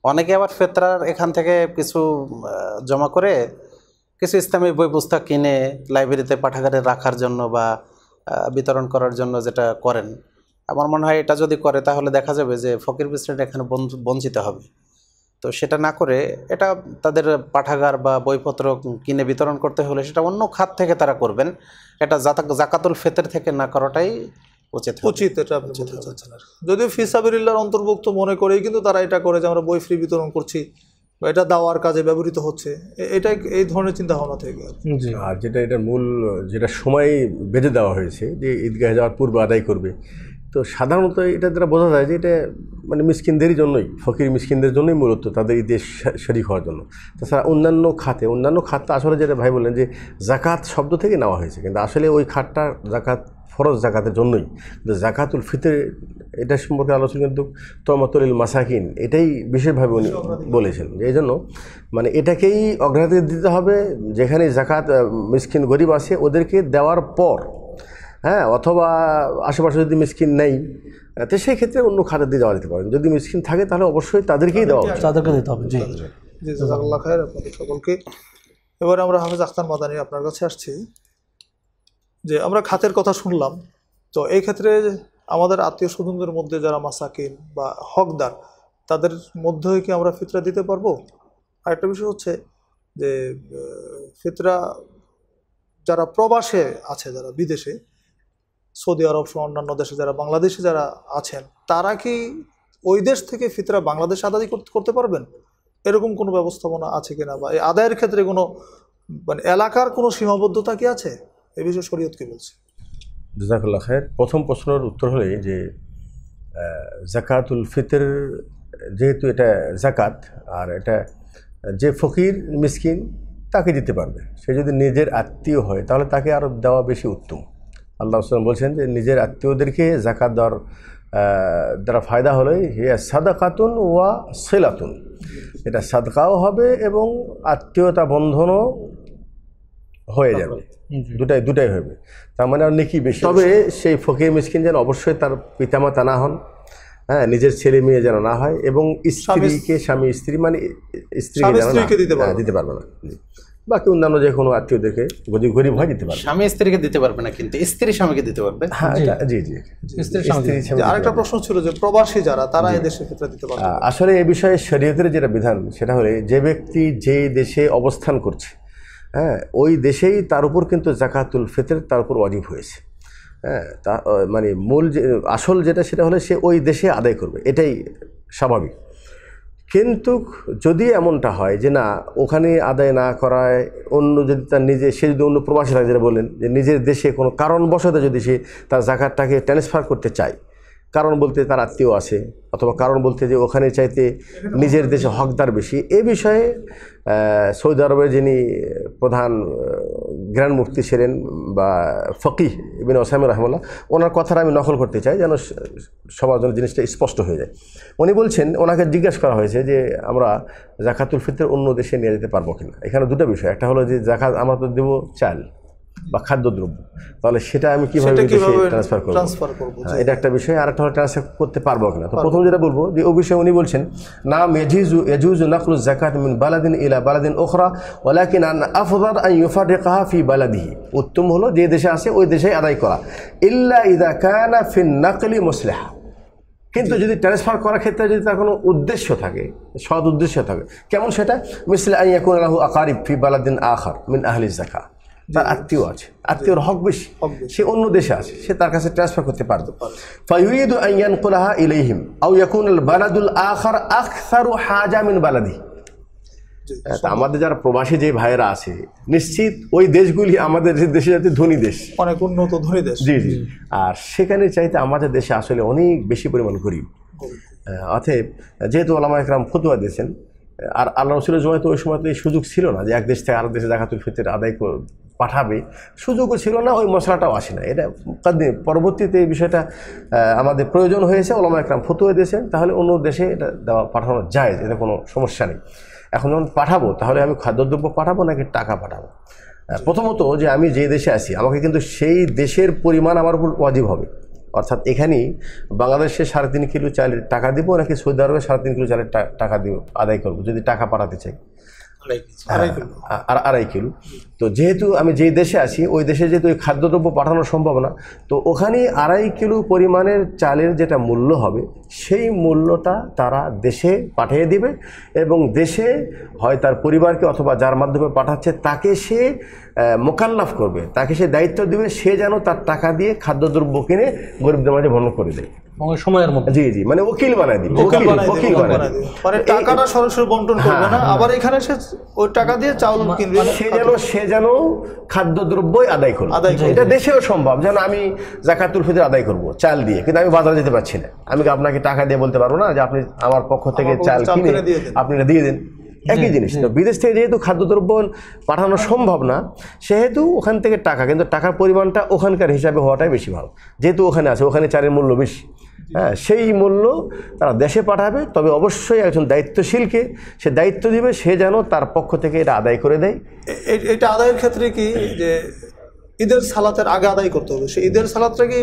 [SPEAKER 3] অনেকে আবার ফেতরার এখান থেকে কিছু জমা করে কিছু ইসলামিক বই পুস্তক কিনে লাইব্রেরিতে পাঠাগারে রাখার জন্য বা বিতরণ করার জন্য যেটা করেন আমার মনে হয় এটা যদি করে তাহলে দেখা যাবে যে ফকির বিশ্রেণী এখানে বঞ্চিত হবে তো সেটা না করে এটা তাদের পাঠাগার বা বইপত্র কিনে বিতরণ করতে হলে সেটা অন্য খাত থেকে তারা করবেন এটা জাকাতুল ফেতের থেকে না করাটাই উচিত উচিত এটা যদিও ফিসাবিল্লার
[SPEAKER 4] অন্তর্ভুক্ত মনে করেই কিন্তু তারা এটা করে যে আমরা বই ফ্রি বিতরণ করছি বা এটা দেওয়ার কাজে ব্যবহৃত
[SPEAKER 1] হচ্ছে এটা এই ধরনের চিন্তা ভাবনা থেকে আর যেটা এটার মূল যেটা সময় বেঁধে দেওয়া হয়েছে যে ঈদগাহে যাওয়ার পূর্বে আদায় করবে তো সাধারণত এটা দ্বারা বোঝা যায় যে এটা মানে মিসকিনদেরই জন্যই ফকির মিসকিনদের জন্যই মূলত তাদের এই দেশ শরিক হওয়ার জন্য তাছাড়া অন্যান্য খাতে অন্যান্য খাতটা আসলে যেটা ভাই বললেন যে জাকাত শব্দ থেকে নেওয়া হয়েছে কিন্তু আসলে ওই খাতটা জাকাত ফরজ জাকাতের জন্যই কিন্তু জাকাতুল ফিতের এটা সম্পর্কে আলোচনা কিন্তু তমাতলিল মাসাকিন এটাই বিশেষভাবে উনি বলেছেন এই জন্য মানে এটাকেই অগ্রাধিকার দিতে হবে যেখানে জাকাত মিসকিন গরিব আছে ওদেরকে দেওয়ার পর হ্যাঁ অথবা আশেপাশে যদি মিসকিন নেই তো সেই ক্ষেত্রে অন্য খাতের দিয়ে যাওয়া যেতে পারেন যদি মিসকিন থাকে তাহলে অবশ্যই তাদেরকেই দেওয়া হবে তাদেরকে দিতে হবে জি
[SPEAKER 4] জি জাজাকাল্লাহ খায়ের আপনাদের সকলকে এবার আমরা হাফেজ আখতার মাদানি আপনার কাছে আসছি যে আমরা খাতের কথা শুনলাম তো এই ক্ষেত্রে আমাদের আত্মীয় স্বজনদের মধ্যে যারা মাসাকিন বা হকদার তাদের মধ্যে কি আমরা ফিতরা দিতে পারবো আরেকটা বিষয় হচ্ছে যে ফিতরা যারা প্রবাসে আছে যারা বিদেশে সৌদি আরব সহ অন্যান্য দেশে যারা বাংলাদেশে যারা আছেন তারা কি ওই দেশ থেকে ফিতরা বাংলাদেশে আদায় করতে পারবেন এরকম কোনো ব্যবস্থাপনা আছে কিনা বা এই আদায়ের ক্ষেত্রে কোনো মানে এলাকার কোনো সীমাবদ্ধতা কি আছে এ বিষয়ে শরীয়ত কি বলছে
[SPEAKER 1] জাকুল্লা খায়ের প্রথম প্রশ্নের উত্তর হলে যে জাকাতুল ফিতর যেহেতু এটা জাকাত আর এটা যে ফকির মিসকিন তাকে দিতে পারবে সে যদি নিজের আত্মীয় হয় তাহলে তাকে আরও দেওয়া বেশি উত্তম আল্লাহ আসলাম বলছেন যে নিজের আত্মীয়দেরকে জাকাত দেওয়ার দ্বারা ফায়দা হলেই হিয়া সাদাকাতুন ওয়া সেলাতুন এটা সাদকাও হবে এবং আত্মীয়তা বন্ধনও হয়ে যাবে দুটাই দুটাই হবে তার মানে আর নেকি বেশি তবে সেই ফকির মিসকিন যেন অবশ্যই তার পিতামাতা না হন হ্যাঁ নিজের ছেলে মেয়ে যেন না হয় এবং স্ত্রীকে স্বামী স্ত্রী মানে স্ত্রীকে দিতে পারবে না বাকি অন্যান্য যে কোনো আত্মীয়দেরকে যদি গরিব হয় দিতে পারবে স্বামী স্ত্রীকে দিতে পারবে না কিন্তু স্ত্রী স্বামীকে দিতে পারবে হ্যাঁ জি জি
[SPEAKER 2] স্ত্রী আরেকটা
[SPEAKER 1] প্রশ্ন ছিল যে প্রবাসী যারা
[SPEAKER 4] তারা এই দেশের ক্ষেত্রে দিতে
[SPEAKER 1] পারবে আসলে এই বিষয়ে শরীয়তের যেটা বিধান সেটা হলে যে ব্যক্তি যে দেশে অবস্থান করছে হ্যাঁ ওই দেশেই তার উপর কিন্তু জাকাতুল ফেতের তার উপর অজীব হয়েছে হ্যাঁ তা মানে মূল যে আসল যেটা সেটা হলে সে ওই দেশে আদায় করবে এটাই স্বাভাবিক কিন্তু যদি এমনটা হয় যে না ওখানে আদায় না করায় অন্য যদি তার নিজে সে যদি অন্য প্রবাসী যেটা বলেন যে নিজের দেশে কোনো কারণবশত যদি সে তার জাকাতটাকে ট্রান্সফার করতে চায় কারণ বলতে তার আত্মীয় আছে অথবা কারণ বলতে যে ওখানে চাইতে নিজের দেশে হকদার বেশি এ বিষয়ে সৌদি আরবের যিনি প্রধান গ্র্যান্ড মুফতি ছিলেন বা ফকিহ বিন ওসাইম রহমুল্লাহ ওনার কথাটা আমি নকল করতে চাই যেন সবার জন্য জিনিসটা স্পষ্ট হয়ে যায় উনি বলছেন ওনাকে জিজ্ঞাসা করা হয়েছে যে আমরা জাকাতুল ফিতর অন্য দেশে নিয়ে যেতে পারবো কিনা এখানে দুটো বিষয় একটা হলো যে জাকাত আমরা তো দেবো চাল বা খাদ্যদ্রব্য তাহলে সেটা আমি কিভাবে ট্রান্সফার করবো হ্যাঁ, এটা একটা বিষয় আর একটা ট্রান্সফার করতে পারবো কিনা তো প্রথম যেটা বলবো যে ও বিষয়ে উনি বলছেন না মেজিজু এজুজু নাকলু জাকাত মিন বালাদিন ইলা বালাদিন ওখরা ওলাকিন আন আফদার আই ইউফার কাহা ফি বালাদিহি উত্তম হলো যে দেশে আছে ওই দেশে আদায় করা ইল্লা ইদা কানা ফি নাকলি মুসলিহা কিন্তু যদি ট্রান্সফার করার ক্ষেত্রে যদি তার কোনো উদ্দেশ্য থাকে সৎ উদ্দেশ্য থাকে কেমন সেটা মিসলে আই কোন রাহু আকারিব ফি বালাদিন আখার মিন আহলি জাকা তার আত্মীয় আছে আত্মীয়র হক বেশি সে অন্য দেশে আছে সে তার কাছে ট্রান্সফার করতে পারত ফাইউদ আইয়ান কোলাহা ইলেহিম আউ ইয়াকুন বালাদুল আখার আখসারু হাজামিন বালাদি আমাদের যারা প্রবাসী যে ভাইয়েরা আছে নিশ্চিত ওই দেশগুলি আমাদের দেশে যাতে ধনী দেশ অনেক উন্নত ধনী দেশ জি জি আর সেখানে চাইতে আমাদের দেশে আসলে অনেক বেশি পরিমাণ গরিব অতএব যেহেতু আলামা একরাম ফতুয়া দিয়েছেন আর আল্লাহ রসুলের জমায় তো ওই সময় তো এই সুযোগ ছিল না যে এক দেশ থেকে আরেক দেশে জাকাতুল ফিতের আদায় পাঠাবে সুযোগও ছিল না ওই মশলাটাও আসে না এটা পরবর্তীতে এই বিষয়টা আমাদের প্রয়োজন হয়েছে ওলামা একরাম ফতুয়ে দিয়েছেন তাহলে অন্য দেশে এটা দেওয়া পাঠানো যায় এটা কোনো সমস্যা নেই এখন যখন পাঠাবো তাহলে আমি খাদ্যদ্রব্য পাঠাবো নাকি টাকা পাঠাবো প্রথমত যে আমি যে দেশে আছি আমাকে কিন্তু সেই দেশের পরিমাণ আমার উপর ওয়াজিব হবে অর্থাৎ এখানেই বাংলাদেশে সাড়ে তিন কিলো চালের টাকা দিব নাকি সৌদি আরবে সাড়ে তিন কিলো চালের টাকা দিব আদায় করব যদি টাকা পাঠাতে চাই হ্যাঁ, আর আড়াই কিলো তো যেহেতু আমি যেই দেশে আছি ওই দেশে যেহেতু ওই খাদ্যদ্রব্য পাঠানো সম্ভব না তো ওখানেই আড়াই কিলো পরিমাণের চালের যেটা মূল্য হবে সেই মূল্যটা তারা দেশে পাঠিয়ে দিবে এবং দেশে হয় তার পরিবারকে অথবা যার মাধ্যমে পাঠাচ্ছে তাকে সে মোকাল্লাফ করবে তাকে সে দায়িত্ব দিবে সে যেন তার টাকা দিয়ে খাদ্যদ্রব্য কিনে গরিবদের মাঝে বন্ধ করে দেয় সময়ের মধ্যে জি জি মানে উকিল বানায় দিবে উকিল বানায়
[SPEAKER 4] টাকাটা সরাসরি বন্টন করবে না হ্যাঁ, হ্যাঁ। আবার এখানে
[SPEAKER 1] সে ওই টাকা দিয়ে চাউল মানে কিনবে মানে সে যেন সে যেন খাদ্যদ্রব্যই আদায় করবে আদায় এটা দেশেও সম্ভব যেন আমি জাকাতুল ফিতর আদায় করব চাল দিয়ে কিন্তু আমি বাজারে যেতে পারছি না আমি আপনাকে টাকা দিয়ে বলতে পারবো না যে আপনি আমার পক্ষ থেকে চাল কিনে আপনি এটা দিয়ে দিন একই জিনিস তো বিদেশ থেকে যেহেতু খাদ্যদ্রব্য পাঠানো সম্ভব না সেহেতু ওখান থেকে টাকা কিন্তু টাকার পরিমাণটা ওখানকার হিসাবে হওয়াটাই বেশি ভালো যেহেতু ওখানে আছে ওখানে চারের মূল্য বেশি হ্যাঁ সেই মূল্য তারা দেশে পাঠাবে তবে অবশ্যই একজন দায়িত্বশীলকে সে দায়িত্ব দিবে সে যেন তার পক্ষ থেকে এটা আদায় করে দেয়
[SPEAKER 4] এটা আদায়ের ক্ষেত্রে কি যে ঈদের সালাতের আগে আদায় করতে হবে সেই ঈদের সালাতটা কি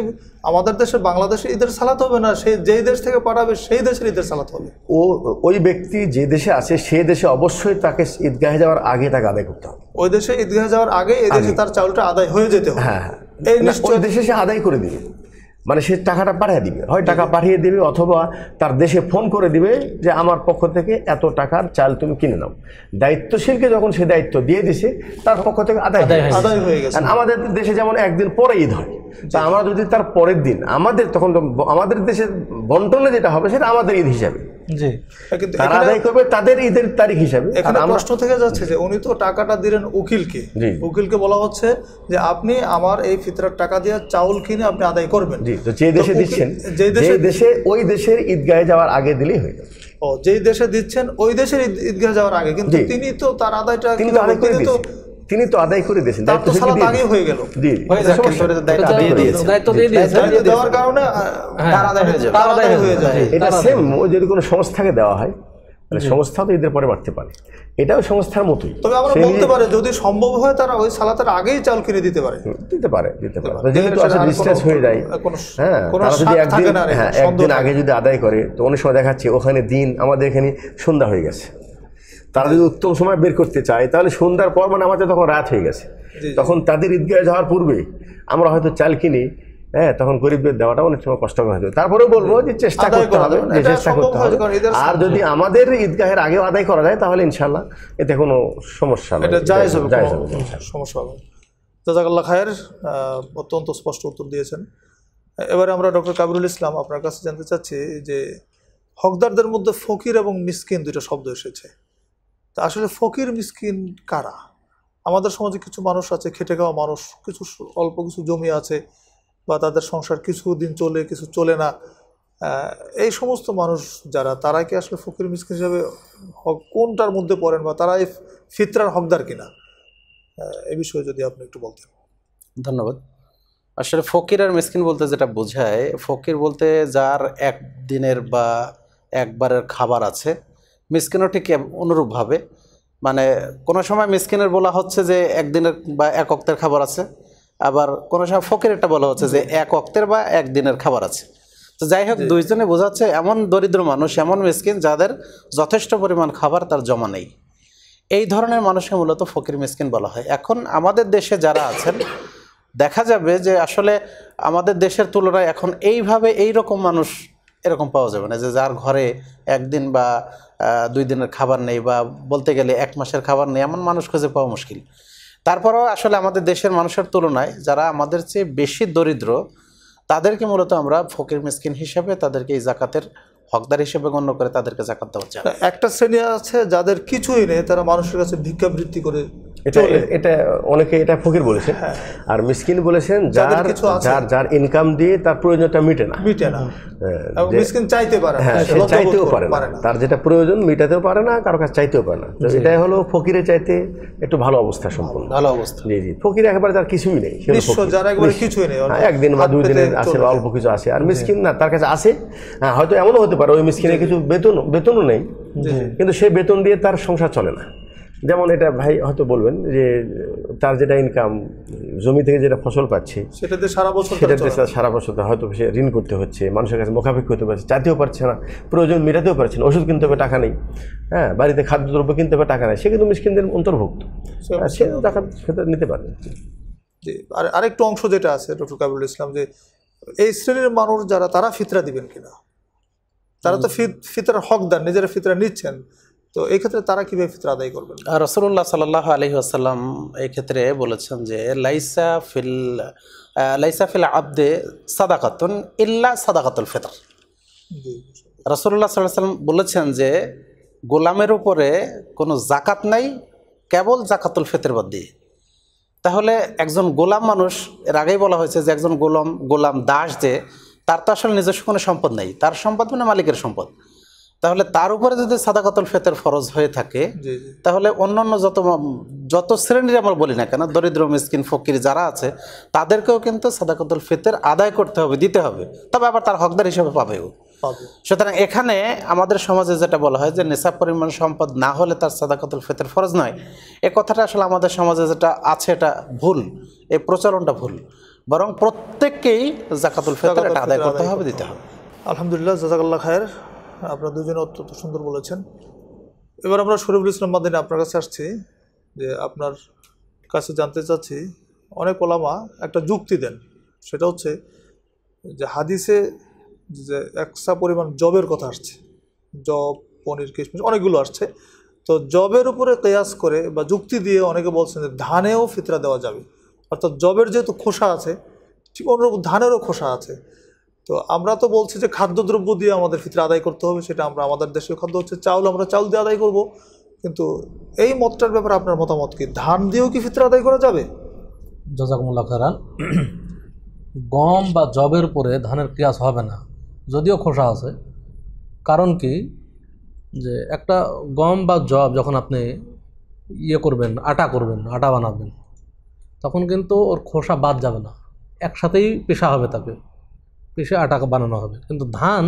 [SPEAKER 4] আমাদের দেশে বাংলাদেশে ঈদের সালাত হবে না সেই যেই দেশ থেকে পাঠাবে সেই দেশের ঈদের সালাত হবে
[SPEAKER 1] ও ওই ব্যক্তি যে দেশে আছে সে দেশে অবশ্যই তাকে ঈদগাহে যাওয়ার আগে তাকে আদায় করতে হবে
[SPEAKER 4] ওই দেশে ঈদগাহে যাওয়ার আগে এই দেশে
[SPEAKER 1] তার চাউলটা আদায় হয়ে যেতে হবে হ্যাঁ, হ্যাঁ। এই দেশে সে আদায় করে দিবে মানে সে টাকাটা পাঠিয়ে দিবে হয় টাকা পাঠিয়ে দিবে অথবা তার দেশে ফোন করে দিবে যে আমার পক্ষ থেকে এত টাকার চাল তুমি কিনে নাও দায়িত্বশীলকে যখন সে দায়িত্ব দিয়ে দিছে তার পক্ষ থেকে আদায় আদায় হয়ে গেছে আমাদের দেশে যেমন একদিন পরে ঈদ হয় তা আমরা যদি তার পরের দিন আমাদের তখন আমাদের দেশের বন্টনে যেটা হবে সেটা আমাদের ঈদ হিসাবে হ্যাঁ, ঈদের তারিখ
[SPEAKER 4] থেকে যাচ্ছে যে উনি তো টাকাটা দিলেন উকিলকে বলা হচ্ছে যে আপনি আমার এই ফিতরার টাকা চাউল কিনে আপনি আদায় করবেন
[SPEAKER 1] যে দেশে দিচ্ছেন দেশে
[SPEAKER 4] ওই দেশের ঈদগাহে যাওয়ার আগে দিলেই হয়ে যাবে ও যেই দেশে দিচ্ছেন ওই দেশের ঈদগাহ যাওয়ার আগে কিন্তু তিনি তো তার আদায়টা
[SPEAKER 1] তিনি তো আদায় করে দিয়েছেন দায়িত্ব হয়ে গেল জি দায়িত্ব দিয়ে দিয়েছেন দেওয়ার কারণে হ্যাঁ। তার আদায় হয়ে যায় তার আদায় হয়ে যায় এটা সেম যদি কোনো সংস্থাকে দেওয়া হয় তাহলে সংস্থা তো এদের পরে বাড়তে পারে এটাও সংস্থার মতোই তবে বলতে পারে যদি সম্ভব হয় তারা ওই সালাতের আগেই চাল কিনে দিতে পারে দিতে পারে দিতে পারে যেহেতু আসলে ডিসচার্জ হয়ে যায় হ্যাঁ তারা যদি একদিন হ্যাঁ একদিন আগে যদি আদায় করে তো অনেক সময় দেখাচ্ছে ওখানে দিন আমাদের এখানে সন্ধ্যা হয়ে গেছে তারা যদি উত্তম সময় বের করতে চায় তাহলে সন্ধ্যার পর মানে আমাদের তখন রাত হয়ে গেছে তখন তাদের ঈদগাহ যাওয়ার পূর্বে আমরা হয়তো চাল কিনি হ্যাঁ তখন গরিবদের দেওয়াটা অনেক সময় কষ্ট হয়ে যাবে বলবো যে চেষ্টা করতে হবে যে চেষ্টা করতে হবে আর যদি আমাদের ঈদগাহের আগেও আদায় করা যায় তাহলে ইনশাল্লাহ এতে কোনো সমস্যা নেই জায়জ হবে
[SPEAKER 4] সমস্যা হবে খায়ের অত্যন্ত স্পষ্ট উত্তর দিয়েছেন এবারে আমরা ডক্টর কাবিরুল ইসলাম আপনার কাছে জানতে চাচ্ছি যে হকদারদের মধ্যে ফকির এবং মিসকিন দুইটা শব্দ এসেছে তা আসলে ফকির মিসকিন কারা আমাদের সমাজে কিছু মানুষ আছে খেটে খাওয়া মানুষ কিছু অল্প কিছু জমি আছে বা তাদের সংসার কিছু দিন চলে কিছু চলে না এই সমস্ত মানুষ যারা তারা কি আসলে ফকির মিসকিন হিসাবে কোনটার মধ্যে পড়েন বা তারা এই ফিতরার হকদার কিনা এ বিষয়ে যদি আপনি একটু বলতেন
[SPEAKER 3] ধন্যবাদ আসলে ফকির আর মিসকিন বলতে যেটা বোঝায় ফকির বলতে যার এক দিনের বা একবারের খাবার আছে মিসকিনও ঠিক অনুরূপভাবে মানে কোনো সময় মিসকিনের বলা হচ্ছে যে একদিনের বা এক অক্তের খাবার আছে আবার কোনো সময় ফকির একটা বলা হচ্ছে যে এক অক্তের বা একদিনের খাবার আছে তো যাই হোক দুইজনে বোঝাচ্ছে এমন দরিদ্র মানুষ এমন মিসকিন যাদের যথেষ্ট পরিমাণ খাবার তার জমা নেই এই ধরনের মানুষকে মূলত ফকির মিসকিন বলা হয় এখন আমাদের দেশে যারা আছেন দেখা যাবে যে আসলে আমাদের দেশের তুলনায় এখন এইভাবে এই রকম মানুষ এরকম পাওয়া যাবে না যে যার ঘরে একদিন বা দুই দিনের খাবার নেই বা বলতে গেলে এক মাসের খাবার নেই এমন মানুষ খুঁজে পাওয়া মুশকিল তারপরেও আসলে আমাদের দেশের মানুষের তুলনায় যারা আমাদের চেয়ে বেশি দরিদ্র তাদেরকে মূলত আমরা ফকির মিসকিন হিসেবে তাদেরকে এই জাকাতের হকদার হিসেবে গণ্য করে তাদেরকে জাকাত দেওয়া যায় একটা শ্রেণী আছে যাদের কিছুই নেই তারা
[SPEAKER 4] মানুষের কাছে ভিক্ষাবৃত্তি করে
[SPEAKER 1] এটা এটা অনেকে এটা ফকির হ্যাঁ। আর মিসকিন বলেছেন যার যার যার ইনকাম দিয়ে তার প্রয়োজনটা মিটে না মিটে না হ্যাঁ, মিসকিন
[SPEAKER 4] চাইতে পারে হ্যাঁ সে চাইতেও পারে না
[SPEAKER 1] তার যেটা প্রয়োজন মিটাতেও পারে না কারো কাছে চাইতেও পারে না তো এটাই হলো ফকিরে চাইতে একটু ভালো অবস্থা সম্পূর্ণ ভালো অবস্থা জি জি ফকির একেবারে তার কিছুই নেই যার একেবারে কিছুই নেই হ্যাঁ, একদিন বা দুই দিনের আসে অল্প কিছু আসে আর মিসকিন না তার কাছে আসে হ্যাঁ হয়তো এমনও হতে পারে ওই মিসকিনের কিছু বেতন বেতনও নেই কিন্তু সেই বেতন দিয়ে তার সংসার চলে না যেমন এটা ভাই হয়তো বলবেন যে তার যেটা ইনকাম জমি থেকে যেটা ফসল পাচ্ছে সেটাতে সারা বছর সেটাতে সারা বছর হয়তো সে ঋণ করতে হচ্ছে মানুষের কাছে মুখাপেক্ষ হতে পারছে চাইতেও পারছে না প্রয়োজন মেটাতেও পারছে না ওষুধ কিনতে হবে টাকা নেই হ্যাঁ বাড়িতে খাদ্যদ্রব্য কিনতে হবে টাকা নেই সে কিন্তু মিসকিনদের অন্তর্ভুক্ত সে টাকা সেটা নিতে পারবে
[SPEAKER 4] আর আরেকটু অংশ যেটা আছে ডক্টর কাবুল ইসলাম যে এই শ্রেণীর মানুষ যারা তারা ফিতরা দিবেন কিনা তারা তো ফিতরার হকদার নিজেরা ফিতরা নিচ্ছেন তো এই ক্ষেত্রে তারা কিভাবে ফিতরা আদায় করবেন
[SPEAKER 3] রসুল্লাহ সাল্লাহ আলহি আসাল্লাম এই ক্ষেত্রে বলেছেন যে লাইসা ফিল লাইসা ফিল আব্দে সাদাকাতুন ইল্লা সাদাকাতুল ফিতর রসুল্লাহ সাল্লাহ সাল্লাম বলেছেন যে গোলামের উপরে কোনো জাকাত নাই কেবল জাকাতুল ফেতের বাদ দিয়ে তাহলে একজন গোলাম মানুষ এর আগেই বলা হয়েছে যে একজন গোলাম গোলাম দাস যে তার তো আসলে নিজস্ব কোনো সম্পদ নেই তার সম্পদ মানে মালিকের সম্পদ তাহলে তার উপরে যদি সাদাকাতুল ফেতের ফরজ হয়ে থাকে তাহলে অন্যান্য যত যত শ্রেণীর আমরা বলি না কেন দরিদ্র মিসকিন ফকির যারা আছে তাদেরকেও কিন্তু সাদাকাতুল ফেতের আদায় করতে হবে দিতে হবে তবে আবার তার হকদার হিসেবে পাবেও সুতরাং এখানে আমাদের সমাজে যেটা বলা হয় যে নেশা পরিমাণ সম্পদ না হলে তার সাদাকাতুল ফেতের ফরজ নয় এ কথাটা আসলে আমাদের সমাজে যেটা আছে এটা ভুল এই প্রচলনটা ভুল বরং প্রত্যেককেই জাকাতুল ফেতের এটা আদায় করতে হবে দিতে হবে আলহামদুলিল্লাহ জাজাকাল্লা খায়ের
[SPEAKER 4] আপনার দুজনে অত্যন্ত সুন্দর বলেছেন এবার আমরা শরীফুল ইসলাম মাদিনী আপনার কাছে আসছি যে আপনার কাছে জানতে চাচ্ছি অনেক ওলামা একটা যুক্তি দেন সেটা হচ্ছে যে হাদিসে যে একসা পরিমাণ জবের কথা আসছে জব পনির কিশমিশ অনেকগুলো আসছে তো জবের উপরে কেয়াস করে বা যুক্তি দিয়ে অনেকে বলছেন যে ধানেও ফিতরা দেওয়া যাবে অর্থাৎ জবের যেহেতু খোসা আছে ঠিক অন্যরকম ধানেরও খোসা আছে তো আমরা তো বলছি যে খাদ্যদ্রব্য দিয়ে আমাদের ফিতরে আদায় করতে হবে সেটা আমরা আমাদের দেশীয় খাদ্য হচ্ছে চাউল আমরা চাউল দিয়ে আদায় করব কিন্তু এই মতটার ব্যাপারে আপনার মতামত কি ধান দিয়েও কি ফিতরে আদায় করা যাবে
[SPEAKER 2] জজাকুমুল্লাহ খেরান গম বা জবের পরে ধানের ক্রিয়াস হবে না যদিও খোসা আছে কারণ কি যে একটা গম বা জব যখন আপনি ইয়ে করবেন আটা করবেন আটা বানাবেন তখন কিন্তু ওর খোসা বাদ যাবে না একসাথেই পেশা হবে তাকে পিষে আটা বানানো হবে কিন্তু ধান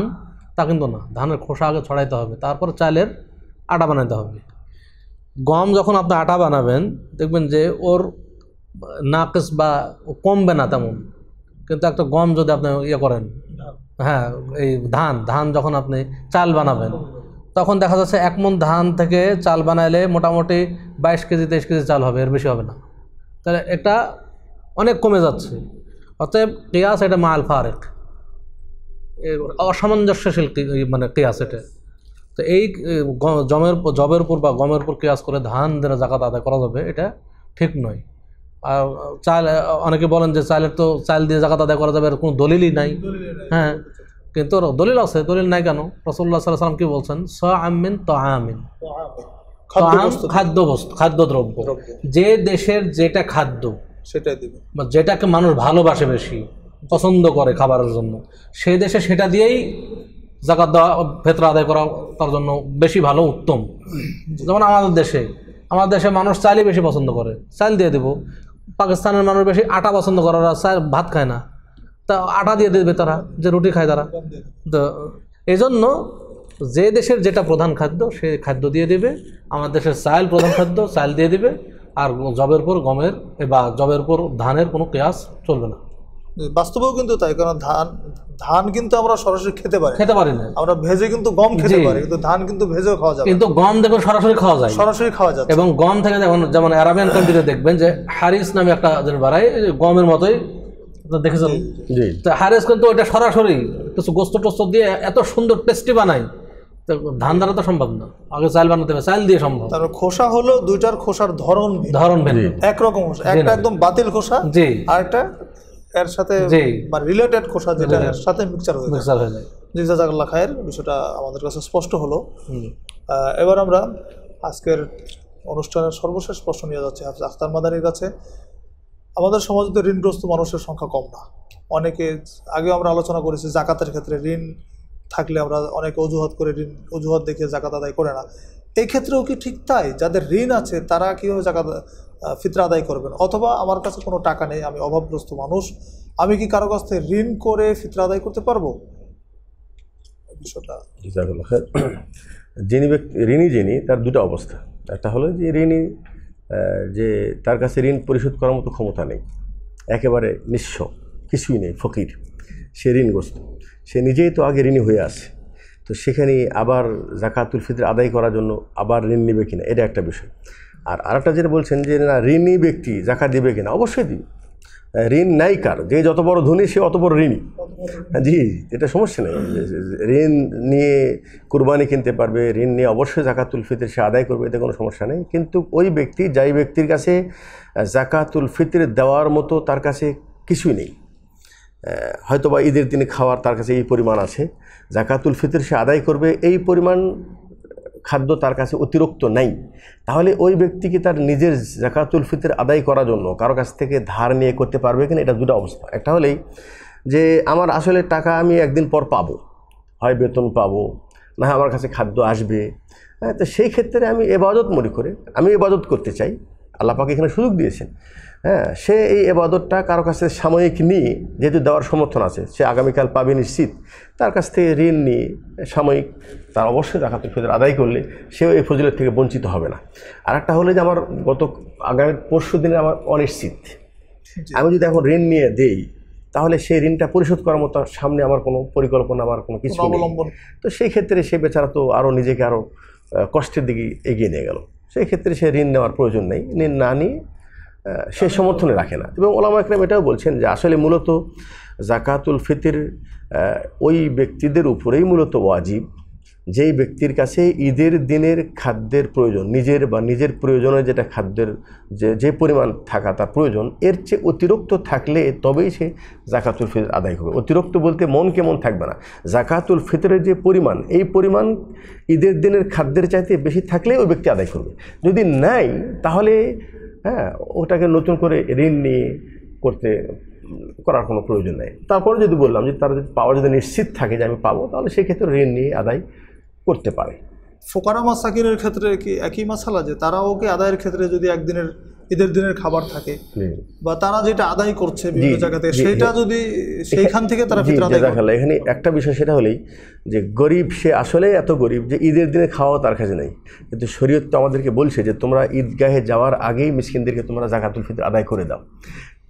[SPEAKER 2] তা কিন্তু না ধানের খোসা আগে ছড়াইতে হবে তারপর চালের আটা বানাতে হবে গম যখন আপনি আটা বানাবেন দেখবেন যে ওর নাকস বা কমবে না তেমন কিন্তু একটা গম যদি আপনি ইয়ে করেন হ্যাঁ এই ধান ধান যখন আপনি চাল বানাবেন তখন দেখা যাচ্ছে এক মন ধান থেকে চাল বানাইলে মোটামুটি বাইশ কেজি তেইশ কেজি চাল হবে এর বেশি হবে না তাহলে এটা অনেক কমে যাচ্ছে অতএব কেয়াস এটা মাল ফারেক অসামঞ্জস্যশীল মানে কেয়াস এটা তো এই জমের জবের উপর বা গমের উপর কেয়াস করে ধান ধরে জাকাত আদায় করা যাবে এটা ঠিক নয় আর চাল অনেকে বলেন যে চালের তো চাল দিয়ে জাকাত আদায় করা যাবে আর কোনো দলিলই নাই হ্যাঁ কিন্তু দলিল আছে দলিল নাই কেন রসল্লা সাল্লাম কি বলছেন স আমিন তো আমিন খাদ্যবস্তু দ্রব্য যে দেশের যেটা খাদ্য সেটাই দেবে যেটাকে মানুষ ভালোবাসে বেশি পছন্দ করে খাবারের জন্য সেই দেশে সেটা দিয়েই জাকাত দেওয়া ভেতরা আদায় করা তার জন্য বেশি ভালো উত্তম যেমন আমাদের দেশে আমাদের দেশে মানুষ চাইলে বেশি পছন্দ করে চাল দিয়ে দেবো পাকিস্তানের মানুষ বেশি আটা পছন্দ করে ভাত খায় না তা আটা দিয়ে দেবে তারা যে রুটি খায় তারা তো এই জন্য যে দেশের যেটা প্রধান খাদ্য সে খাদ্য দিয়ে দেবে আমাদের দেশের চাল প্রধান খাদ্য চাল দিয়ে দেবে আর জবের পর গমের বা জবের পর ধানের কোনো কেয়াস চলবে না
[SPEAKER 4] বাস্তবেও কিন্তু তাই কারণ ধান ধান কিন্তু আমরা সরাসরি খেতে পারি খেতে পারি না আমরা ভেজে কিন্তু গম খেতে পারি কিন্তু ধান কিন্তু ভেজেও খাওয়া যায় কিন্তু
[SPEAKER 2] গম দেখো সরাসরি খাওয়া যায় সরাসরি খাওয়া যায় এবং গম থেকে যেমন যেমন আরাবিয়ান কান্ট্রিতে দেখবেন যে হারিস নামে একটা বাড়াই গমের মতোই দেখেছেন তো হারিস কিন্তু ওইটা সরাসরি কিছু গোস্ত টোস্ত দিয়ে এত সুন্দর টেস্টি বানায়
[SPEAKER 4] ধান দ্বারা তো সম্ভব না আগে চাল বানাতে হবে চাল দিয়ে সম্ভব তারপর খোসা হলো দুইটার খোসার ধরন ধরন একরকম একটা একদম বাতিল খোসা জি আর একটা এর সাথে মানে রিলেটেড খোসা যেটা এর সাথে মিক্সচার হয়ে মিক্সচার যায় জি জাজাকাল্লাহ খায়ের বিষয়টা আমাদের কাছে স্পষ্ট হলো এবার আমরা আজকের অনুষ্ঠানের সর্বশেষ প্রশ্ন নিয়ে যাচ্ছি হাফিজ আখতার মাদানির কাছে আমাদের সমাজে তো ঋণগ্রস্ত মানুষের সংখ্যা কম না অনেকে আগেও আমরা আলোচনা করেছি জাকাতের ক্ষেত্রে ঋণ থাকলে আমরা অনেকে অজুহাত করে ঋণ অজুহাত দেখে জাকাত আদায় করে না এই ক্ষেত্রেও কি ঠিক তাই যাদের ঋণ আছে তারা কীভাবে জাকাত ফিতরা আদায় করবেন অথবা আমার কাছে কোনো টাকা নেই আমি অভাবগ্রস্ত মানুষ আমি কি কারো কাছ থেকে ঋণ করে ফিতরা আদায় করতে পারবো
[SPEAKER 1] যিনি ব্যক্তি ঋণী যিনি তার দুটো অবস্থা একটা হলো যে ঋণী যে তার কাছে ঋণ পরিশোধ করার মতো ক্ষমতা নেই একেবারে নিঃস্ব কিছুই নেই ফকির সে ঋণগ্রস্ত সে নিজেই তো আগে ঋণী হয়ে আছে তো সেখানে আবার জাকাতুল ফিতর আদায় করার জন্য আবার ঋণ নেবে কিনা এটা একটা বিষয় আর আরেকটা যেটা বলছেন যে না ঋণী ব্যক্তি জাকাত দেবে কিনা অবশ্যই দিবে ঋণ নেয় কার যে যত বড় ধনী সে অত বড় ঋণী জি এটা সমস্যা নেই ঋণ নিয়ে কুরবানি কিনতে পারবে ঋণ নিয়ে অবশ্যই জাকাতুল ফিতর সে আদায় করবে এতে কোনো সমস্যা নেই কিন্তু ওই ব্যক্তি যাই ব্যক্তির কাছে জাকাতুল ফিতর দেওয়ার মতো তার কাছে কিছুই নেই হয়তো বা ঈদের দিনে খাওয়ার তার কাছে এই পরিমাণ আছে জাকাতুল ফিতর সে আদায় করবে এই পরিমাণ খাদ্য তার কাছে অতিরিক্ত নাই তাহলে ওই ব্যক্তি কি তার নিজের জাকাতুল ফিতর আদায় করার জন্য কারো কাছ থেকে ধার নিয়ে করতে পারবে কিনা এটা দুটো অবস্থা একটা হলেই যে আমার আসলে টাকা আমি একদিন পর পাবো হয় বেতন পাবো না আমার কাছে খাদ্য আসবে হ্যাঁ তো সেই ক্ষেত্রে আমি এবাদত মনে করে আমি এবাদত করতে চাই আল্লাপাকে এখানে সুযোগ দিয়েছেন হ্যাঁ সে এই এবাদতটা কারো কাছে সাময়িক নিয়ে যেহেতু দেওয়ার সমর্থন আছে সে আগামীকাল পাবে নিশ্চিত তার কাছ থেকে ঋণ নিয়ে সাময়িক তার অবশ্যই রাখাতুল ফজর আদায় করলে সেও এই ফজলের থেকে বঞ্চিত হবে না আর একটা হলে যে আমার গত আগামী পরশু দিনে আমার অনিশ্চিত আমি যদি এখন ঋণ নিয়ে দেই তাহলে সেই ঋণটা পরিশোধ করার মতো সামনে আমার কোনো পরিকল্পনা আমার কোনো কিছু অবলম্বন তো সেই ক্ষেত্রে সে বেচারা তো আরও নিজেকে আরও কষ্টের দিকে এগিয়ে নিয়ে গেল সেই ক্ষেত্রে সে ঋণ নেওয়ার প্রয়োজন নেই ঋণ না নিয়ে সে সমর্থনে রাখে না এবং ওলামা একরাম এটাও বলছেন যে আসলে মূলত জাকাতুল ফিতির ওই ব্যক্তিদের উপরেই মূলত ওয়াজিব যেই ব্যক্তির কাছে ঈদের দিনের খাদ্যের প্রয়োজন নিজের বা নিজের প্রয়োজনে যেটা খাদ্যের যে যে পরিমাণ থাকা তার প্রয়োজন এর চেয়ে অতিরিক্ত থাকলে তবেই সে জাকাতুল ফিতর আদায় করবে অতিরিক্ত বলতে মন কেমন থাকবে না জাকাতুল ফিতরের যে পরিমাণ এই পরিমাণ ঈদের দিনের খাদ্যের চাইতে বেশি থাকলে ওই ব্যক্তি আদায় করবে যদি নাই তাহলে হ্যাঁ ওটাকে নতুন করে ঋণ নিয়ে করতে করার কোনো প্রয়োজন নেই তারপরে যদি বললাম যে তারা যদি পাওয়া যদি নিশ্চিত থাকে যে আমি পাবো তাহলে সেক্ষেত্রে ঋণ নিয়ে আদায় করতে পারে
[SPEAKER 4] ফোকারা মাসাকিনের ক্ষেত্রে কি একই মাসালা যে তারা ওকে আদায়ের ক্ষেত্রে যদি একদিনের ঈদের দিনের খাবার থাকে বা তারা যেটা আদায় করছে বিভিন্ন থেকে সেটা যদি সেইখান থেকে তারা ফিতর আদায় করে
[SPEAKER 1] এখানে একটা বিষয় সেটা হলেই যে গরিব সে আসলে এত গরিব যে ঈদের দিনে খাওয়া তার কাছে নেই কিন্তু শরীয়ত তো আমাদেরকে বলছে যে তোমরা ঈদগাহে যাওয়ার আগেই মিসকিনদেরকে তোমরা জাকাতুল ফিতর আদায় করে দাও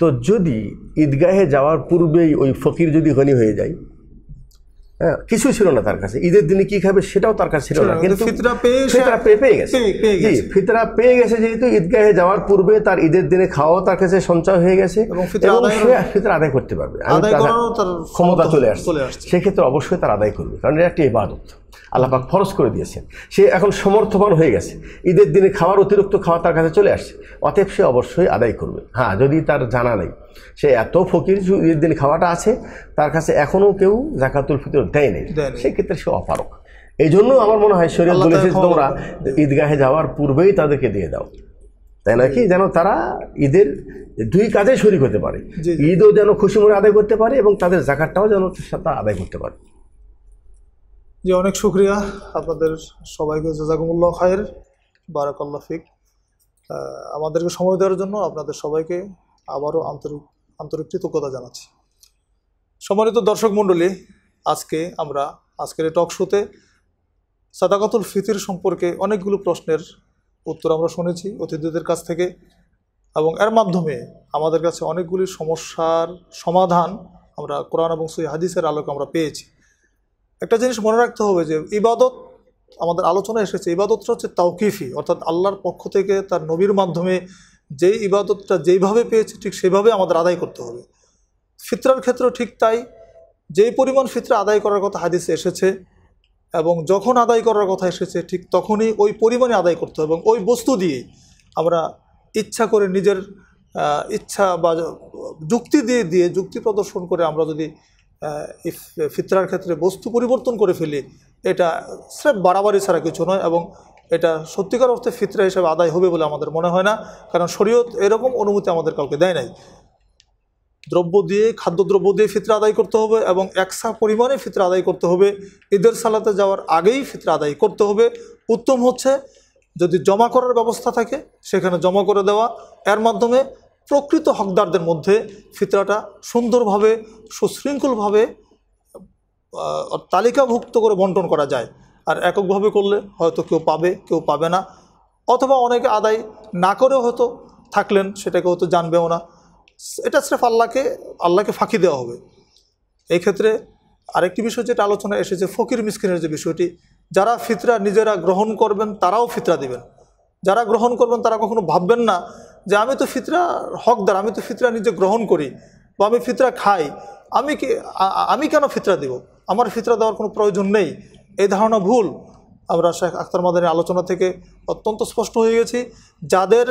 [SPEAKER 1] তো যদি ঈদগাহে যাওয়ার পূর্বেই ওই ফকির যদি হনি হয়ে যায় হ্যাঁ, কিছু ছিল না তার কাছে ঈদের দিনে কি খাবে সেটাও তার কাছে ছিল না কিন্তু ফিতরা পেয়ে গেছে যেহেতু ঈদগাহে যাওয়ার পূর্বে তার ঈদের দিনে খাওয়াও তার কাছে সঞ্চয় হয়ে গেছে এবং ফিতরা আদায় করতে পারবে ক্ষমতা চলে আসছে সেক্ষেত্রে অবশ্যই তার আদায় করবে কারণ এটা একটি ইবাদত আল্লাপাক ফরজ করে দিয়েছেন সে এখন সমর্থবান হয়ে গেছে ঈদের দিনে খাওয়ার অতিরিক্ত খাওয়া তার কাছে চলে আসছে অতএব সে অবশ্যই আদায় করবে হ্যাঁ যদি তার জানা নেই সে এত ফকির ঈদের দিন খাওয়াটা আছে তার কাছে এখনও কেউ জাকাতুল ফিতর দেয় নেই সেক্ষেত্রে সে অপারক এই জন্য আমার মনে হয় শরীর বলেছে তোমরা ঈদগাহে যাওয়ার পূর্বেই তাদেরকে দিয়ে দাও তাই নাকি যেন তারা ঈদের দুই কাজে শরিক হতে পারে ঈদও যেন খুশি মনে আদায় করতে পারে এবং তাদের জাকাতটাও যেন সাথে আদায় করতে পারে
[SPEAKER 4] জি অনেক শুক্রিয়া আপনাদের সবাইকে জাজাকুমুল্লাহ খায়ের বারাকাল্লা ফিক আমাদেরকে সময় দেওয়ার জন্য আপনাদের সবাইকে আবারও আন্তরিক আন্তরিক কৃতজ্ঞতা জানাচ্ছি সম্মানিত দর্শক মণ্ডলী আজকে আমরা আজকের এই টক শোতে সাদাকাতুল ফিতির সম্পর্কে অনেকগুলো প্রশ্নের উত্তর আমরা শুনেছি অতিথিদের কাছ থেকে এবং এর মাধ্যমে আমাদের কাছে অনেকগুলি সমস্যার সমাধান আমরা কোরআন এবং সই হাদিসের আলোকে আমরা পেয়েছি একটা জিনিস মনে রাখতে হবে যে ইবাদত আমাদের আলোচনা এসেছে ইবাদতটা হচ্ছে তাওকিফি অর্থাৎ আল্লাহর পক্ষ থেকে তার নবীর মাধ্যমে যেই ইবাদতটা যেইভাবে পেয়েছে ঠিক সেভাবে আমাদের আদায় করতে হবে ফিতরার ক্ষেত্রেও ঠিক তাই যেই পরিমাণ ফিতরা আদায় করার কথা হাদিসে এসেছে এবং যখন আদায় করার কথা এসেছে ঠিক তখনই ওই পরিমাণে আদায় করতে হবে এবং ওই বস্তু দিয়েই আমরা ইচ্ছা করে নিজের ইচ্ছা বা যুক্তি দিয়ে দিয়ে যুক্তি প্রদর্শন করে আমরা যদি ফিতরার ক্ষেত্রে বস্তু পরিবর্তন করে ফেলি এটা স্রেফ বাড়াবাড়ি ছাড়া কিছু নয় এবং এটা সত্যিকার অর্থে ফিতরা হিসেবে আদায় হবে বলে আমাদের মনে হয় না কারণ শরীয়ত এরকম অনুমতি আমাদের কাউকে দেয় নাই দ্রব্য দিয়ে খাদ্যদ্রব্য দিয়ে ফিতরা আদায় করতে হবে এবং একসা পরিমাণে ফিতরা আদায় করতে হবে ঈদের সালাতে যাওয়ার আগেই ফিতরা আদায় করতে হবে উত্তম হচ্ছে যদি জমা করার ব্যবস্থা থাকে সেখানে জমা করে দেওয়া এর মাধ্যমে প্রকৃত হকদারদের মধ্যে ফিতরাটা সুন্দরভাবে সুশৃঙ্খলভাবে তালিকাভুক্ত করে বন্টন করা যায় আর এককভাবে করলে হয়তো কেউ পাবে কেউ পাবে না অথবা অনেকে আদায় না করেও হয়তো থাকলেন সেটাকে হয়তো জানবেও না এটা স্রেফ আল্লাহকে আল্লাহকে ফাঁকি দেওয়া হবে এই ক্ষেত্রে আরেকটি বিষয় যেটা আলোচনা এসেছে ফকির মিসকিনের যে বিষয়টি যারা ফিতরা নিজেরা গ্রহণ করবেন তারাও ফিতরা দিবেন যারা গ্রহণ করবেন তারা কখনো ভাববেন না যে আমি তো ফিতরা হকদার আমি তো ফিতরা নিজে গ্রহণ করি বা আমি ফিতরা খাই আমি কি আমি কেন ফিতরা দেব আমার ফিতরা দেওয়ার কোনো প্রয়োজন নেই এই ধারণা ভুল আমরা শেখ আক্তার মাদানের আলোচনা থেকে অত্যন্ত স্পষ্ট হয়ে গেছি যাদের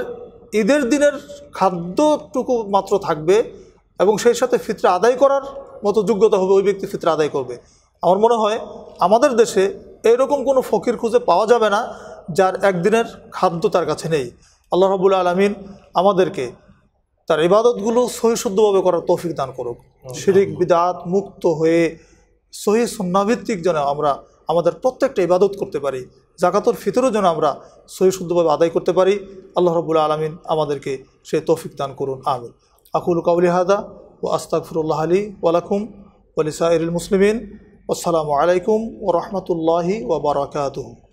[SPEAKER 4] ঈদের দিনের খাদ্যটুকু মাত্র থাকবে এবং সেই সাথে ফিতরা আদায় করার মতো যোগ্যতা হবে ওই ব্যক্তি ফিতরা আদায় করবে আমার মনে হয় আমাদের দেশে এরকম কোনো ফকির খুঁজে পাওয়া যাবে না যার একদিনের খাদ্য তার কাছে নেই আল্লাহ রাবুল আলমিন আমাদেরকে তার ইবাদতগুলো সহিশুদ্ধভাবে করার তৌফিক দান করুক শিরিক বিদাত মুক্ত হয়ে সহি সুন্নাভিত্তিক যেন আমরা আমাদের প্রত্যেকটা ইবাদত করতে পারি জাকাতর ফিতরও যেন আমরা সহিশুদ্ধভাবে আদায় করতে পারি আল্লাহ রবুল্লা আলমিন আমাদেরকে সে তৌফিক দান করুন আমি আকুল কাউলি হাদা ও আস্তাকফিরুল্লাহ আলী ওয়ালাকুম ওলিসাইরুল মুসলিমিন আসসালামু আলাইকুম ও রহমতুল্লাহি
[SPEAKER 1] ওবরাকাতহ